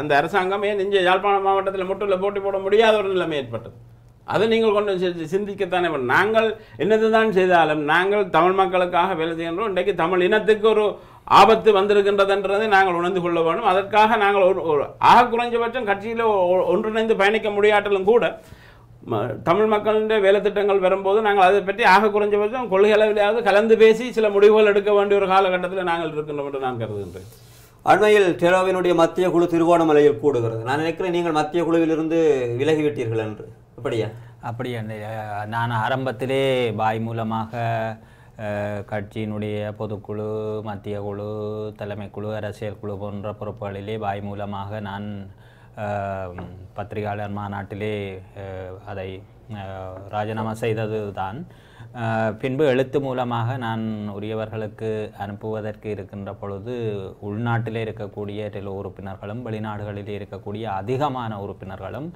அந்த அரசாங்கம் ஏன் இங்கே யாழ்ப்பாணம் மாவட்டத்தில் மொட்டுல போட்டி போட முடியாத ஒரு நிலைமை ஏற்பட்டது அதை நீங்கள் கொண்டு வந்து சிந்திக்கத்தானே நாங்கள் என்னது தான் செய்தாலும் நாங்கள் தமிழ் மக்களுக்காக வேலை செய்கின்றோம் இன்றைக்கு தமிழ் இனத்துக்கு ஒரு ஆபத்து வந்திருக்கின்றதுன்றதை நாங்கள் உணர்ந்து கொள்ள வேண்டும் அதற்காக நாங்கள் ஒரு ஒரு ஆக குறைஞ்சபட்சம் கட்சியில் ஒன்றிணைந்து பயணிக்க முடியாட்டலும் கூட தமிழ் மக்களுடைய வேலை திட்டங்கள் வரும்போது நாங்கள் அதை பற்றி ஆக குறைஞ்சபட்சம் கொள்கை அளவிலாவது கலந்து பேசி சில முடிவுகள் எடுக்க வேண்டிய ஒரு காலகட்டத்தில் நாங்கள் இருக்கின்றோம் என்று நான் கருதுகின்றேன் அண்மையில் டெரோவினுடைய மத்திய குழு திருவோணமலையில் கூடுகிறது நான் நினைக்கிறேன் நீங்கள் மத்திய குழுவிலிருந்து விலகிவிட்டீர்கள் என்று அப்படியா அப்படி நான் ஆரம்பத்திலே பாய் மூலமாக கட்சியினுடைய பொதுக்குழு மத்திய குழு தலைமை குழு அரசியல் குழு போன்ற பொறுப்புகளிலே பாய் மூலமாக நான் பத்திரிகையாளர் மாநாட்டிலே அதை ராஜினாமா செய்தது தான் பின்பு எழுத்து மூலமாக நான் உரியவர்களுக்கு அனுப்புவதற்கு இருக்கின்ற பொழுது உள்நாட்டிலே இருக்கக்கூடிய டெல உறுப்பினர்களும் வெளிநாடுகளிலே இருக்கக்கூடிய அதிகமான உறுப்பினர்களும்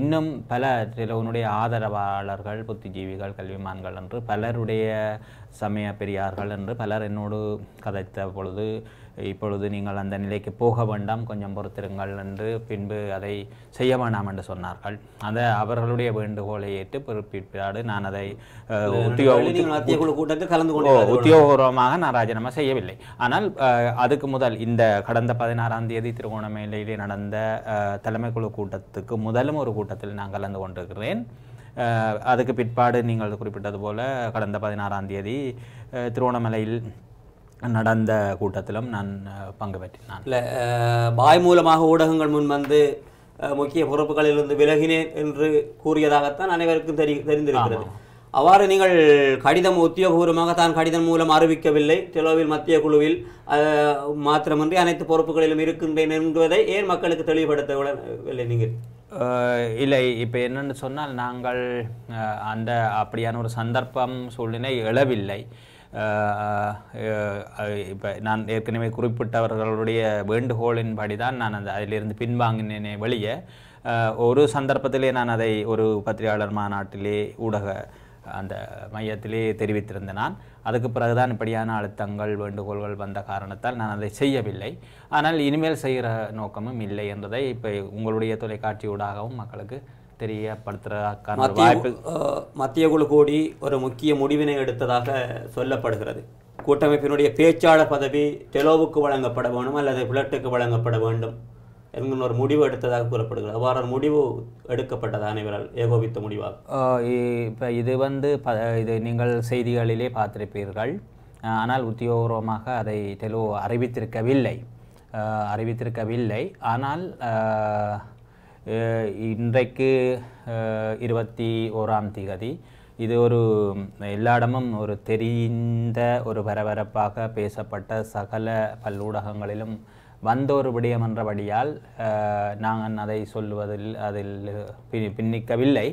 இன்னும் பல டெலோனுடைய ஆதரவாளர்கள் புத்திஜீவிகள் கல்விமான்கள் என்று பலருடைய சமய பெரியார்கள் என்று பலர் என்னோடு கதைத்த பொழுது இப்பொழுது நீங்கள் அந்த நிலைக்கு போக வேண்டாம் கொஞ்சம் பொறுத்திருங்கள் என்று பின்பு அதை செய்ய வேண்டாம் என்று சொன்னார்கள் அந்த அவர்களுடைய வேண்டுகோளை ஏற்று பிற்பாடு நான் அதை உத்தியோகபூர்வமாக நான் ராஜினாமா செய்யவில்லை ஆனால் அதுக்கு முதல் இந்த கடந்த பதினாறாம் தேதி திருகோணமேலையிலே நடந்த தலைமை குழு கூட்டத்துக்கு முதலும் ஒரு கூட்டத்தில் நான் கலந்து கொண்டிருக்கிறேன் அதுக்கு பிற்பாடு நீங்கள் குறிப்பிட்டது போல கடந்த பதினாறாம் தேதி திருவோணமலையில் நடந்த கூட்டத்திலும் நான் பங்கு பெற்றினான் இல்லை பாய் மூலமாக ஊடகங்கள் முன் வந்து முக்கிய பொறுப்புகளிலிருந்து விலகினேன் என்று கூறியதாகத்தான் அனைவருக்கும் தெரி தெரிந்திருக்கிறது அவ்வாறு நீங்கள் கடிதம் உத்தியோகபூர்வமாக தான் கடிதம் மூலம் அறிவிக்கவில்லை தெலோவில் மத்திய குழுவில் மாத்திரமின்றி அனைத்து பொறுப்புகளிலும் இருக்கின்றேன் என்பதை ஏன் மக்களுக்கு தெளிவுபடுத்தவில்லை நீங்கள் இல்லை இப்போ என்னென்னு சொன்னால் நாங்கள் அந்த அப்படியான ஒரு சந்தர்ப்பம் சூழ்நிலை எழவில்லை இப்போ நான் ஏற்கனவே குறிப்பிட்டவர்களுடைய வேண்டுகோளின்படி தான் நான் அந்த அதிலிருந்து பின்வாங்கினேனே வெளியே ஒரு சந்தர்ப்பத்திலே நான் அதை ஒரு பத்திரிகையாளர் மாநாட்டிலே ஊடக அந்த மையத்திலே தெரிவித்திருந்த நான் அதுக்கு பிறகுதான் இப்படியான அழுத்தங்கள் வேண்டுகோள்கள் வந்த காரணத்தால் நான் அதை செய்யவில்லை ஆனால் இனிமேல் செய்கிற நோக்கமும் இல்லை என்றதை இப்போ உங்களுடைய தொலைக்காட்சியூடாகவும் மக்களுக்கு தெரியப்படுத்துறதுக்கான வாய்ப்பு மத்திய குழு கூடி ஒரு முக்கிய முடிவினை எடுத்ததாக சொல்லப்படுகிறது கூட்டமைப்பினுடைய பேச்சாளர் பதவி தெலோவுக்கு வழங்கப்பட வேண்டும் அல்லது பிளட்டுக்கு வழங்கப்பட வேண்டும் என்கிற ஒரு முடிவு எடுத்ததாக கூறப்படுகிறது அவ்வாறு ஒரு முடிவு எடுக்கப்பட்டது அனைவரால் ஏகோபித்த முடிவாக இப்போ இது வந்து ப இது நீங்கள் செய்திகளிலே பார்த்திருப்பீர்கள் ஆனால் உத்தியோகபூர்வமாக அதை தெலுங்கு அறிவித்திருக்கவில்லை அறிவித்திருக்கவில்லை ஆனால் இன்றைக்கு இருபத்தி ஓராம் திகதி இது ஒரு எல்லா இடமும் ஒரு தெரிந்த ஒரு பரபரப்பாக பேசப்பட்ட சகல பல்லூடகங்களிலும் வந்த ஒரு விடயம் வழியால் நாங்கள் அதை சொல்லுவதில் அதில் பின்னிக்கவில்லை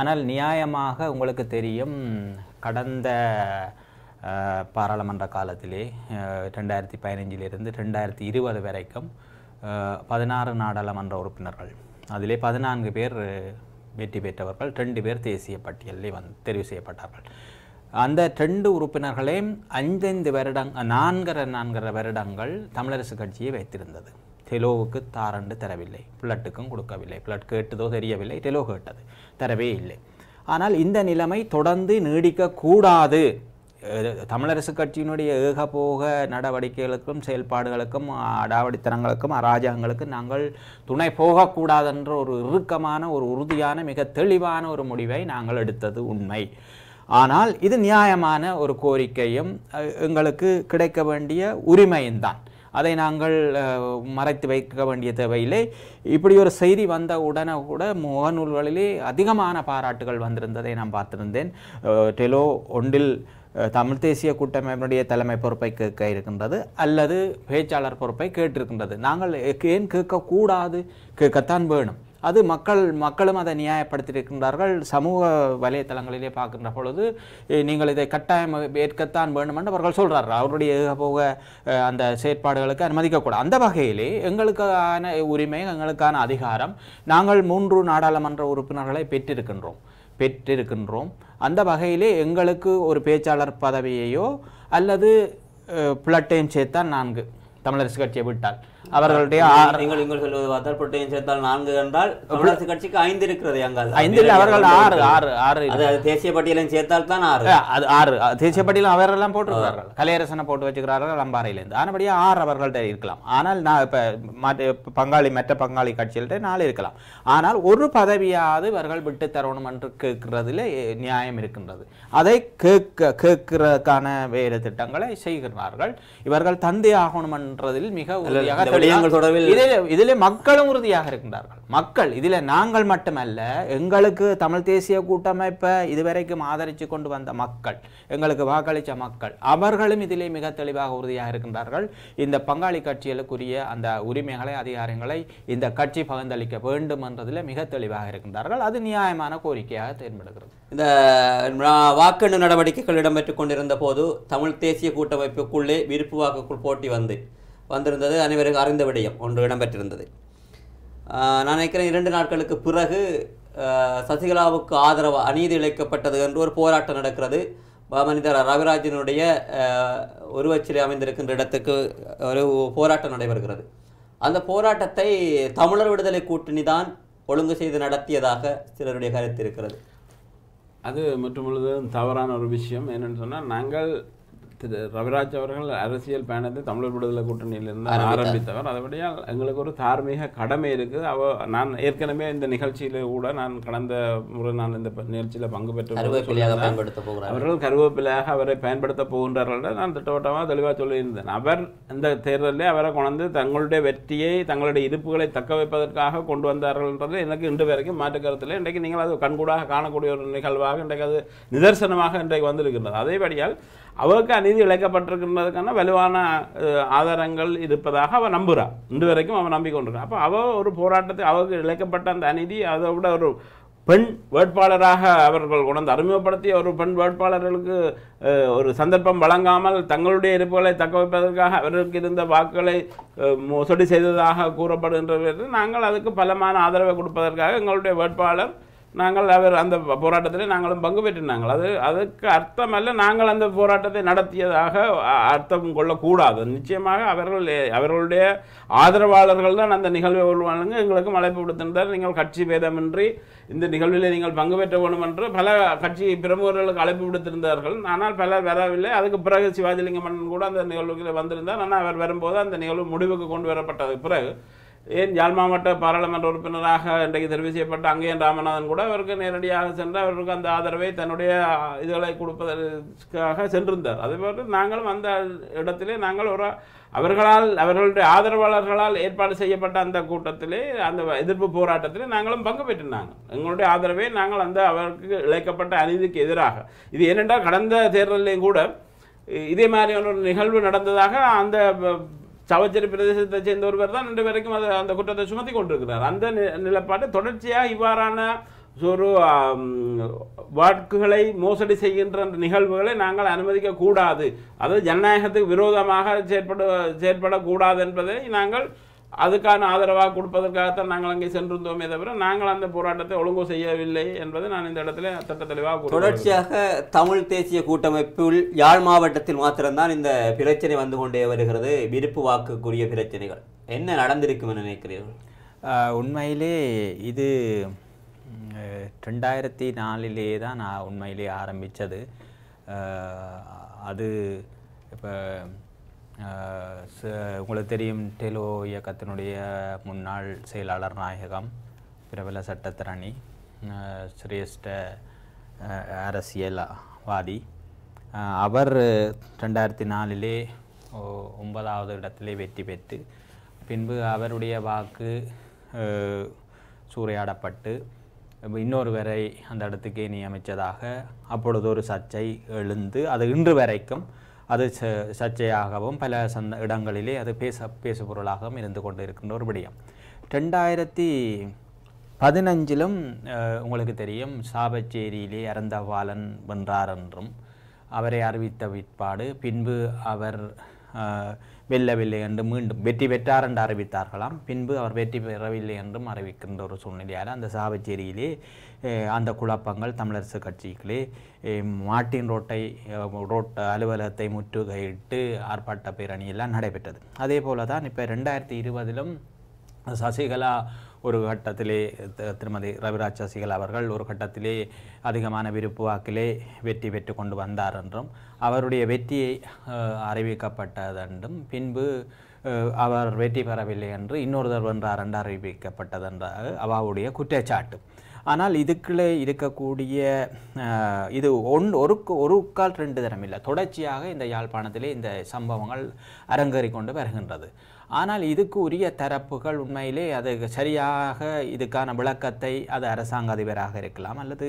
ஆனால் நியாயமாக உங்களுக்கு தெரியும் கடந்த பாராளுமன்ற காலத்திலே ரெண்டாயிரத்தி பதினஞ்சிலிருந்து ரெண்டாயிரத்தி இருபது வரைக்கும் பதினாறு நாடாளுமன்ற உறுப்பினர்கள் அதிலே பதினான்கு பேர் வெற்றி பெற்றவர்கள் ரெண்டு பேர் தேசிய பட்டியலில் வந் தெரிவு செய்யப்பட்டார்கள் அந்த ரெண்டு உறுப்பினர்களையும் ஐந்தைந்து வருடங் நான்கரை நான்கரை வருடங்கள் தமிழரசு கட்சியை வைத்திருந்தது டெலோவுக்கு தாரண்டு தரவில்லை பிளட்டுக்கும் கொடுக்கவில்லை பிளட் கேட்டதோ தெரியவில்லை டெலோ கேட்டது தரவே இல்லை ஆனால் இந்த நிலைமை தொடர்ந்து நீடிக்கக்கூடாது தமிழரசு கட்சியினுடைய ஏகபோக நடவடிக்கைகளுக்கும் செயல்பாடுகளுக்கும் அடாவடித்தனங்களுக்கும் அராஜகங்களுக்கும் நாங்கள் துணை போகக்கூடாது என்ற ஒரு இறுக்கமான ஒரு உறுதியான மிக தெளிவான ஒரு முடிவை நாங்கள் எடுத்தது உண்மை ஆனால் இது நியாயமான ஒரு கோரிக்கையும் எங்களுக்கு கிடைக்க வேண்டிய உரிமையும் தான் அதை நாங்கள் மறைத்து வைக்க வேண்டிய தேவையில்லை இப்படி ஒரு செய்தி வந்த உடனே கூட முகநூல்களிலே அதிகமான பாராட்டுகள் வந்திருந்ததை நான் பார்த்திருந்தேன் டெலோ ஒன்றில் தமிழ் தேசிய கூட்டமைப்பினுடைய தலைமை பொறுப்பை கேட்க இருக்கின்றது அல்லது பேச்சாளர் பொறுப்பை கேட்டிருக்கின்றது நாங்கள் ஏன் கேட்கக்கூடாது கேட்கத்தான் வேணும் அது மக்கள் மக்களும் அதை நியாயப்படுத்தியிருக்கின்றார்கள் சமூக வலைத்தளங்களிலே பார்க்கின்ற பொழுது நீங்கள் இதை கட்டாயம் ஏற்கத்தான் வேண்டும் என்று அவர்கள் சொல்கிறார்கள் அவருடைய போக அந்த செயற்பாடுகளுக்கு அனுமதிக்கக்கூடாது அந்த வகையிலே எங்களுக்கான உரிமை எங்களுக்கான அதிகாரம் நாங்கள் மூன்று நாடாளுமன்ற உறுப்பினர்களை பெற்றிருக்கின்றோம் பெற்றிருக்கின்றோம் அந்த வகையிலே எங்களுக்கு ஒரு பேச்சாளர் பதவியையோ அல்லது புலட்டையும் சேர்த்தால் நான்கு தமிழரசு கட்சியை விட்டால் அவர்களுடைய நீங்கள் நீங்கள் சொல்வது சேர்த்தால் நான்கு என்றால் தமிழரசு கட்சிக்கு ஐந்து இருக்கிறது தேசிய சேர்த்தால் தான் ஆறு அது ஆறு பட்டியலும் அவரெல்லாம் போட்டிருக்கிறார்கள் கலையரசனை போட்டு வச்சுக்கிறார்கள் அம்பாறையிலேருந்து ஆனபடியே ஆறு அவர்கள்ட்ட இருக்கலாம் ஆனால் நான் இப்போ பங்காளி மற்ற பங்காளி கட்சிகள்கிட்ட நாலு இருக்கலாம் ஆனால் ஒரு பதவியாவது இவர்கள் விட்டு தரணும் என்று கேட்கிறதுல நியாயம் இருக்கின்றது அதை கேட்க கேட்கிறதுக்கான வேறு திட்டங்களை செய்கிறார்கள் இவர்கள் தந்தை ஆகணும்ன்றதில் மிக உறுதியாக விடயங்கள் தொடர்பில் இதில் இதில் மக்களும் உறுதியாக இருக்கின்றார்கள் மக்கள் இதில் நாங்கள் மட்டுமல்ல எங்களுக்கு தமிழ் தேசிய கூட்டமைப்பை இதுவரைக்கும் ஆதரித்து கொண்டு வந்த மக்கள் எங்களுக்கு வாக்களித்த மக்கள் அவர்களும் இதிலே மிக தெளிவாக உறுதியாக இருக்கின்றார்கள் இந்த பங்காளி கட்சிகளுக்குரிய அந்த உரிமைகளை அதிகாரங்களை இந்த கட்சி பகிர்ந்தளிக்க வேண்டும் என்றதில் மிக தெளிவாக இருக்கின்றார்கள் அது நியாயமான கோரிக்கையாக தேர்ந்தெடுக்கிறது இந்த வாக்கெண்ணு நடவடிக்கைகள் இடம்பெற்றுக் கொண்டிருந்த போது தமிழ் தேசிய கூட்டமைப்புக்குள்ளே விருப்பு வாக்குக்குள் போட்டி வந்து வந்திருந்தது அனைவருக்கும் அறிந்த விடயம் ஒன்று இடம்பெற்றிருந்தது நான் நினைக்கிறேன் இரண்டு நாட்களுக்கு பிறகு சசிகலாவுக்கு ஆதரவு அநீதி இழைக்கப்பட்டது என்று ஒரு போராட்டம் நடக்கிறது மனிதர் ரவிராஜனுடைய உருவச்சிலை அமைந்திருக்கின்ற இடத்துக்கு ஒரு போராட்டம் நடைபெறுகிறது அந்த போராட்டத்தை தமிழர் விடுதலை கூட்டணி தான் ஒழுங்கு செய்து நடத்தியதாக சிலருடைய கருத்து இருக்கிறது அது மற்றும் தவறான ஒரு விஷயம் என்னென்னு சொன்னால் நாங்கள் திரு ரவிராஜ் அவர்கள் அரசியல் பயணத்தை தமிழர் விடுதலை கூட்டணியிலிருந்து ஆரம்பித்தவர் அதுபடியால் எங்களுக்கு ஒரு தார்மீக கடமை இருக்குது அவ நான் ஏற்கனவே இந்த நிகழ்ச்சியில கூட நான் கடந்த முறை நான் இந்த நிகழ்ச்சியில் பங்கு பெற்று அவர்கள் கருவேப்பிலையாக அவரை பயன்படுத்த போகின்றார்கள் நான் திட்டவட்டமாக தெளிவாக சொல்லியிருந்தேன் அவர் இந்த தேர்தலில் அவரை கொண்டு தங்களுடைய வெற்றியை தங்களுடைய இருப்புகளை தக்க வைப்பதற்காக கொண்டு வந்தார்கள் என்றது எனக்கு இன்று வரைக்கும் மாற்று இன்றைக்கு நீங்கள் அது கண்கூடாக காணக்கூடிய ஒரு நிகழ்வாக இன்றைக்கு அது நிதர்சனமாக இன்றைக்கு வந்திருக்கின்றது அதேபடியால் அவருக்கு அநீதி இழைக்கப்பட்டிருக்கிறதுக்கான வலுவான ஆதாரங்கள் இருப்பதாக அவள் நம்புகிறாள் இன்று வரைக்கும் அவன் நம்பிக்கொண்டிருக்கான் அப்போ அவள் ஒரு போராட்டத்தை அவருக்கு இழைக்கப்பட்ட அந்த அநீதி அதை விட ஒரு பெண் வேட்பாளராக அவர்கள் கொண்டு அறிமுகப்படுத்திய ஒரு பெண் வேட்பாளர்களுக்கு ஒரு சந்தர்ப்பம் வழங்காமல் தங்களுடைய இருப்புகளை தக்க வைப்பதற்காக அவர்களுக்கு இருந்த வாக்குகளை மோசடி செய்ததாக கூறப்படுகின்ற நாங்கள் அதுக்கு பலமான ஆதரவை கொடுப்பதற்காக எங்களுடைய வேட்பாளர் நாங்கள் அவர் அந்த போராட்டத்தில் நாங்களும் பங்கு நாங்கள் அது அதுக்கு அர்த்தமல்ல நாங்கள் அந்த போராட்டத்தை நடத்தியதாக அர்த்தம் கொள்ளக்கூடாது நிச்சயமாக அவர்கள் அவர்களுடைய ஆதரவாளர்கள் தான் அந்த நிகழ்வை உருவாங்க எங்களுக்கு அழைப்பு விடுத்திருந்தார் நீங்கள் கட்சி பேதமின்றி இந்த நிகழ்வில் நீங்கள் பங்கு பெற்ற வேணும் என்று பல கட்சி பிரமுகர்களுக்கு அழைப்பு விடுத்திருந்தார்கள் ஆனால் பலர் வரவில்லை அதுக்கு பிறகு சிவாஜிலிங்கம் மன்னன் கூட அந்த நிகழ்வுகளில் வந்திருந்தார் ஆனால் அவர் வரும்போது அந்த நிகழ்வு முடிவுக்கு கொண்டு வரப்பட்டது பிறகு ஏன் யாழ் மாவட்ட பாராளுமன்ற உறுப்பினராக இன்றைக்கு தெரிவு செய்யப்பட்ட அங்கேயன் ராமநாதன் கூட அவருக்கு நேரடியாக சென்று அவருக்கு அந்த ஆதரவை தன்னுடைய இதுகளை கொடுப்பதற்காக சென்றிருந்தார் அதேபோல் நாங்களும் அந்த இடத்திலே நாங்கள் ஒரு அவர்களால் அவர்களுடைய ஆதரவாளர்களால் ஏற்பாடு செய்யப்பட்ட அந்த கூட்டத்திலே அந்த எதிர்ப்பு போராட்டத்திலே நாங்களும் பங்கு பெற்றிருந்தாங்க எங்களுடைய ஆதரவை நாங்கள் அந்த அவருக்கு இழைக்கப்பட்ட அநீதிக்கு எதிராக இது ஏனென்றால் கடந்த தேர்தலிலேயும் கூட இதே மாதிரியான ஒரு நிகழ்வு நடந்ததாக அந்த சவச்சரி பிரதேசத்தை சேர்ந்த ஒருவர் தான் இன்று வரைக்கும் அது அந்த குற்றத்தை சுமத்தி கொண்டிருக்கிறார் அந்த நிலப்பாடு தொடர்ச்சியாக இவ்வாறான ஒரு வாக்குகளை மோசடி செய்கின்ற அந்த நிகழ்வுகளை நாங்கள் அனுமதிக்க கூடாது அதாவது ஜனநாயகத்துக்கு விரோதமாக செயற்பட செயற்படக்கூடாது என்பதை நாங்கள் அதுக்கான ஆதரவாக கொடுப்பதற்காகத்தான் நாங்கள் அங்கே சென்றிருந்தோமே தவிர நாங்கள் அந்த போராட்டத்தை ஒழுங்கு செய்யவில்லை என்பதை நான் இந்த இடத்துல சட்ட தெளிவாக தொடர்ச்சியாக தமிழ் தேசிய கூட்டமைப்பில் யாழ் மாவட்டத்தில் மாத்திரம்தான் இந்த பிரச்சனை வந்து கொண்டே வருகிறது விருப்பு வாக்குக்குரிய பிரச்சனைகள் என்ன நடந்திருக்கும் என நினைக்கிறீர்கள் உண்மையிலே இது ரெண்டாயிரத்தி நாலிலே தான் நான் உண்மையிலே ஆரம்பித்தது அது இப்போ உங்களுக்கு தெரியும் டெலோ இயக்கத்தினுடைய முன்னாள் செயலாளர் நாயகம் பிரபல சட்டத்திரணி சிரேஷ்ட அரசியல்வாதி அவர் ரெண்டாயிரத்தி நாலிலே ஒன்பதாவது இடத்திலே வெற்றி பெற்று பின்பு அவருடைய வாக்கு சூறையாடப்பட்டு இன்னொரு வரை அந்த இடத்துக்கே நியமித்ததாக அப்பொழுது ஒரு சர்ச்சை எழுந்து அது இன்று வரைக்கும் அது சர்ச்சையாகவும் பல சந்த இடங்களிலே அது பேச பேசுபொருளாகவும் இருந்து கொண்டு இருக்கின்ற ஒரு விடயம் ரெண்டாயிரத்தி பதினஞ்சிலும் உங்களுக்கு தெரியும் சாபச்சேரியிலே அறந்தவாலன் வென்றார் என்றும் அவரை அறிவித்த விற்பாடு பின்பு அவர் வெல்ல வெல்லவில்லை என்று மீண்டும் வெற்றி பெற்றார் என்று அறிவித்தார்களாம் பின்பு அவர் வெற்றி பெறவில்லை என்றும் அறிவிக்கின்ற ஒரு சூழ்நிலையால் அந்த சாவச்சேரியிலே அந்த குழப்பங்கள் தமிழரசு கட்சிகளே மாட்டின் ரோட்டை ரோட் அலுவலகத்தை முற்றுகையிட்டு ஆர்ப்பாட்ட பேரணியெல்லாம் நடைபெற்றது அதே போல தான் இப்போ ரெண்டாயிரத்தி இருபதிலும் சசிகலா ஒரு கட்டத்திலே திருமதி ரவிராஜ் சசிகலா அவர்கள் ஒரு கட்டத்திலே அதிகமான விருப்பு வாக்கிலே வெற்றி பெற்று கொண்டு வந்தார் என்றும் அவருடைய வெற்றியை அறிவிக்கப்பட்டதென்றும் பின்பு அவர் வெற்றி பெறவில்லை என்று இன்னொருதர் வென்றார் என்று அறிவிக்கப்பட்டதென்றாக அவாவுடைய குற்றச்சாட்டு ஆனால் இதுக்குள்ளே இருக்கக்கூடிய இது ஒன் ஒரு ஒரு உட்கால் ரெண்டு தரம் இல்லை தொடர்ச்சியாக இந்த யாழ்ப்பாணத்திலே இந்த சம்பவங்கள் அரங்கேறிக்கொண்டு கொண்டு வருகின்றது ஆனால் இதுக்கு உரிய தரப்புகள் உண்மையிலே அது சரியாக இதுக்கான விளக்கத்தை அது அரசாங்க அதிபராக இருக்கலாம் அல்லது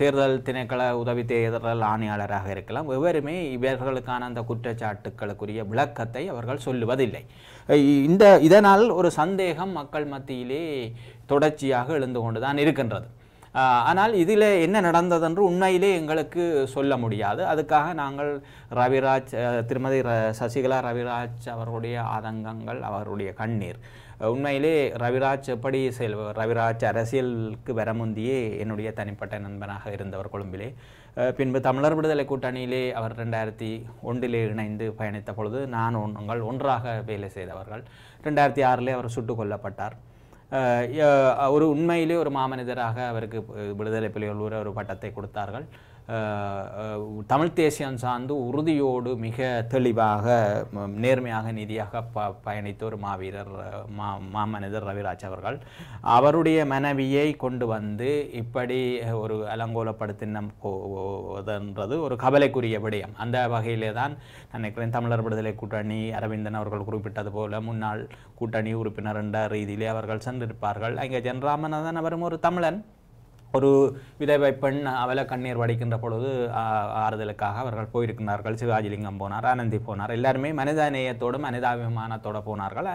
தேர்தல் திணைக்கள உதவி தேர்தல் ஆணையாளராக இருக்கலாம் எவருமே இவர்களுக்கான அந்த குற்றச்சாட்டுக்களுக்குரிய விளக்கத்தை அவர்கள் சொல்லுவதில்லை இந்த இதனால் ஒரு சந்தேகம் மக்கள் மத்தியிலே தொடர்ச்சியாக எழுந்து கொண்டுதான் இருக்கின்றது ஆனால் இதில் என்ன நடந்ததென்று உண்மையிலே எங்களுக்கு சொல்ல முடியாது அதுக்காக நாங்கள் ரவிராஜ் திருமதி சசிகலா ரவிராஜ் அவருடைய ஆதங்கங்கள் அவருடைய கண்ணீர் உண்மையிலே ரவிராஜ் எப்படி செல் ரவிராஜ் அரசியலுக்கு வர முந்தியே என்னுடைய தனிப்பட்ட நண்பனாக இருந்தவர் கொழும்பிலே பின்பு தமிழர் விடுதலை கூட்டணியிலே அவர் ரெண்டாயிரத்தி ஒன்றிலே இணைந்து பயணித்த பொழுது நான் ஒன்றுங்கள் ஒன்றாக வேலை செய்தவர்கள் ரெண்டாயிரத்தி ஆறிலே அவர் சுட்டுக் கொல்லப்பட்டார் ஒரு உண்மையிலே ஒரு மாமனிதராக அவருக்கு விடுதலை புலிகள் ஒரு பட்டத்தை கொடுத்தார்கள் தமிழ் தேசியம் சார்ந்து உறுதியோடு மிக தெளிவாக நேர்மையாக நிதியாக ப பயணித்த ஒரு மாவீரர் மா மாமனிதர் ரவிராஜ் அவர்கள் அவருடைய மனைவியை கொண்டு வந்து இப்படி ஒரு அலங்கோலப்படுத்தின போதுன்றது ஒரு கவலைக்குரிய விடயம் அந்த வகையிலே தான் நினைக்கிறேன் தமிழர் விடுதலை கூட்டணி அரவிந்தன் அவர்கள் குறிப்பிட்டது போல முன்னாள் கூட்டணி உறுப்பினர் என்ற ரீதியிலே அவர்கள் சென்றிருப்பார்கள் அங்கே ஜென்ராமநாதன் அவரும் ஒரு தமிழன் ஒரு விதவை பெண் அவளை கண்ணீர் வடிக்கின்ற பொழுது ஆறுதலுக்காக அவர்கள் போயிருக்கிறார்கள் சிவாஜிலிங்கம் போனார் ஆனந்தி போனார் எல்லாருமே மனித மனிதாபிமானத்தோடு போனார்கள்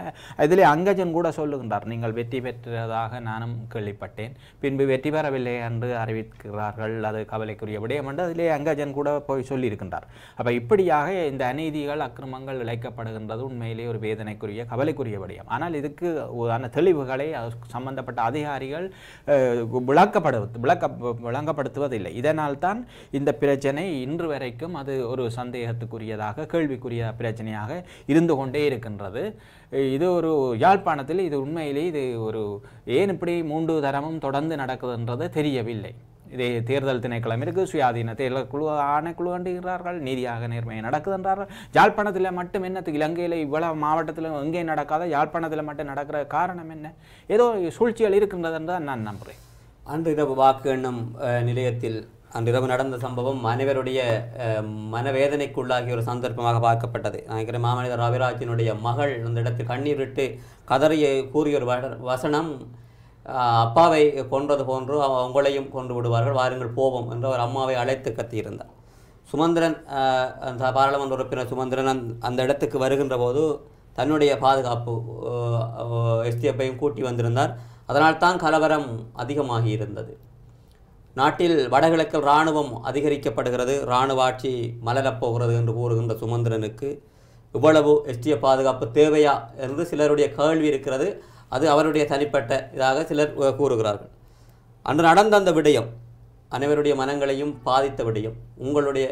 இதில் அங்கஜன் கூட சொல்லுகின்றார் நீங்கள் வெற்றி பெற்றதாக நானும் கேள்விப்பட்டேன் பின்பு வெற்றி பெறவில்லை என்று அறிவிக்கிறார்கள் அது கவலைக்குரிய விடயம் என்று அதிலே அங்கஜன் கூட போய் சொல்லியிருக்கின்றார் அப்போ இப்படியாக இந்த அநீதிகள் அக்கிரமங்கள் இழைக்கப்படுகின்றது உண்மையிலே ஒரு வேதனைக்குரிய கவலைக்குரிய விடயம் ஆனால் இதுக்கு தெளிவுகளை சம்பந்தப்பட்ட அதிகாரிகள் விளக்கப்படுவது விளக்க விளங்கப்படுத்துவதில்லை இதனால்தான் இந்த பிரச்சனை இன்று வரைக்கும் அது ஒரு சந்தேகத்துக்குரியதாக கேள்விக்குரிய பிரச்சனையாக இருந்து கொண்டே இருக்கின்றது இது ஒரு யாழ்ப்பாணத்தில் இது உண்மையிலே இது ஒரு ஏன் இப்படி மூன்று தரமும் தொடர்ந்து நடக்குதுன்றது தெரியவில்லை இதே தேர்தல் திணைக்களம் இருக்குது சுயாதீன தேர்தல் குழு ஆணைக்குழு என்கிறார்கள் நீதியாக நேர்மையை நடக்குதுன்றார்கள் யாழ்ப்பாணத்தில் மட்டும் என்ன இலங்கையில் இவ்வளவு மாவட்டத்தில் எங்கேயும் நடக்காத யாழ்ப்பாணத்தில் மட்டும் நடக்கிற காரணம் என்ன ஏதோ சூழ்ச்சிகள் இருக்கின்றதுன்னு தான் நான் நம்புகிறேன் அன்று இரவு வாக்கு எண்ணும் நிலையத்தில் அன்றிரவு நடந்த சம்பவம் அனைவருடைய மனவேதனைக்குள்ளாகிய ஒரு சந்தர்ப்பமாக பார்க்கப்பட்டது நினைக்கிற மாமனிதர் ரவிராஜினுடைய மகள் அந்த இடத்தில் கண்ணீர் விட்டு கதறியை கூறிய ஒரு வசனம் அப்பாவை கொன்றது போன்று அவங்களையும் கொண்டு விடுவார்கள் வாருங்கள் போவோம் என்று அவர் அம்மாவை அழைத்து கத்தியிருந்தார் சுமந்திரன் அந்த பாராளுமன்ற உறுப்பினர் சுமந்திரன் அந்த இடத்துக்கு வருகின்ற போது தன்னுடைய பாதுகாப்பு எஸ்டிஎஃப்பையும் கூட்டி வந்திருந்தார் அதனால்தான் கலவரம் அதிகமாகி இருந்தது நாட்டில் வடகிழக்கில் இராணுவம் அதிகரிக்கப்படுகிறது இராணுவ ஆட்சி மலரப்போகிறது என்று கூறுகின்ற சுமந்திரனுக்கு இவ்வளவு எஸ்டிய பாதுகாப்பு தேவையா என்று சிலருடைய கேள்வி இருக்கிறது அது அவருடைய தனிப்பட்ட இதாக சிலர் கூறுகிறார்கள் அன்று நடந்த அந்த விடயம் அனைவருடைய மனங்களையும் பாதித்த விடயம் உங்களுடைய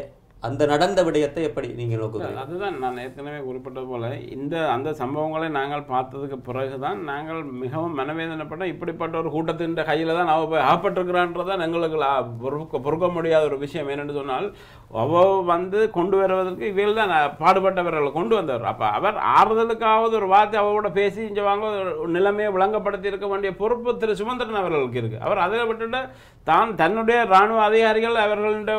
அந்த நடந்த விடயத்தை எப்படி நீங்கள் நோக்குங்கள் அதுதான் நான் ஏற்கனவே குறிப்பிட்டது போல இந்த அந்த சம்பவங்களை நாங்கள் பார்த்ததுக்கு பிறகு தான் நாங்கள் மிகவும் மனவேதனைப்பட்ட இப்படிப்பட்ட ஒரு கூட்டத்தின் கையில் தான் அவ போய் ஆப்பட்டிருக்கிறான்றதான் எங்களுக்கு பொறுக்க பொறுக்க முடியாத ஒரு விஷயம் என்னென்னு சொன்னால் அவ வந்து கொண்டு வருவதற்கு இவையில் தான் பாடுபட்டவர்கள் கொண்டு வந்தவர் அப்போ அவர் ஆறுதலுக்காவது ஒரு வார்த்தை அவளோட பேசி இஞ்சவாங்க நிலைமையை விளங்கப்படுத்தி இருக்க வேண்டிய பொறுப்பு திரு சுமந்திரன் அவர்களுக்கு இருக்குது அவர் அதை விட்டுட்டு தான் தன்னுடைய இராணுவ அதிகாரிகள் அவர்களுடைய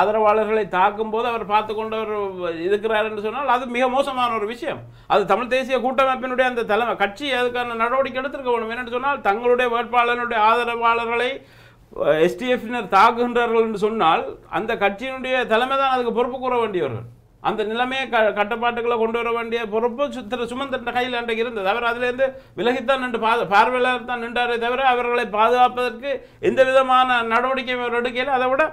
ஆதரவாளர்களை தா பார்க்கும்போது அவர் பார்த்து கொண்டு அவர் இருக்கிறார் என்று சொன்னால் அது மிக மோசமான ஒரு விஷயம் அது தமிழ் தேசிய கூட்டமைப்பினுடைய அந்த தலைமை கட்சி அதுக்கான நடவடிக்கை எடுத்திருக்க வேணும் என்று சொன்னால் தங்களுடைய வேட்பாளருடைய ஆதரவாளர்களை எஸ்டிஎஃப்னர் தாக்குகின்றார்கள் என்று சொன்னால் அந்த கட்சியினுடைய தலைமை தான் அதுக்கு பொறுப்பு கூற வேண்டியவர்கள் அந்த நிலைமையை க கட்டுப்பாட்டுகளை கொண்டு வர வேண்டிய பொறுப்பு சுத்திர சுமந்திரன் கையில் அன்றைக்கு இருந்தது அவர் அதிலேருந்து விலகித்தான் நின்று பா பார்வையாளர் தான் நின்றாரே தவிர அவர்களை பாதுகாப்பதற்கு எந்த விதமான நடவடிக்கையும் அவர் எடுக்கையில் அதை விட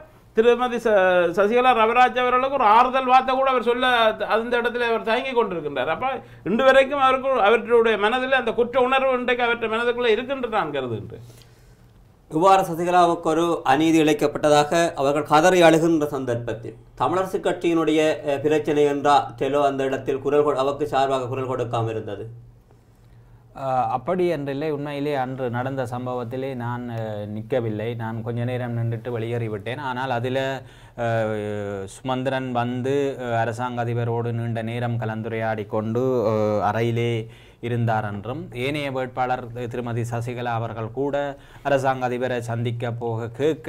திருமதி ச சசிகலா ரவராஜ் அவர்களுக்கு ஒரு ஆறுதல் வார்த்தை கூட அவர் சொல்ல அந்த இடத்துல அவர் தயங்கி கொண்டிருக்கின்றார் அப்போ இன்று வரைக்கும் அவருக்கு அவற்றுடைய மனதில் அந்த குற்ற உணர்வு இன்றைக்கு அவற்றை மனதுக்குள்ளே இருக்கின்ற நான் கருதுகின்றேன் இவ்வாறு சசிகலாவுக்கு ஒரு அநீதி இழைக்கப்பட்டதாக அவர்கள் கதறி அழுகின்ற சந்தர்ப்பத்தில் தமிழரசு கட்சியினுடைய பிரச்சனை என்றா தெலோ அந்த இடத்தில் குரல் அவருக்கு சார்பாக குரல் கொடுக்காமல் இருந்தது அப்படி என்றில்லை உண்மையிலே அன்று நடந்த சம்பவத்திலே நான் நிற்கவில்லை நான் கொஞ்ச நேரம் நின்றுட்டு வெளியேறிவிட்டேன் ஆனால் அதில் சுமந்திரன் வந்து அரசாங்க அதிபரோடு நீண்ட நேரம் கலந்துரையாடி கொண்டு அறையிலே இருந்தார் என்றும் ஏனைய வேட்பாளர் திருமதி சசிகலா அவர்கள் கூட அரசாங்க அதிபரை சந்திக்க போக கேட்க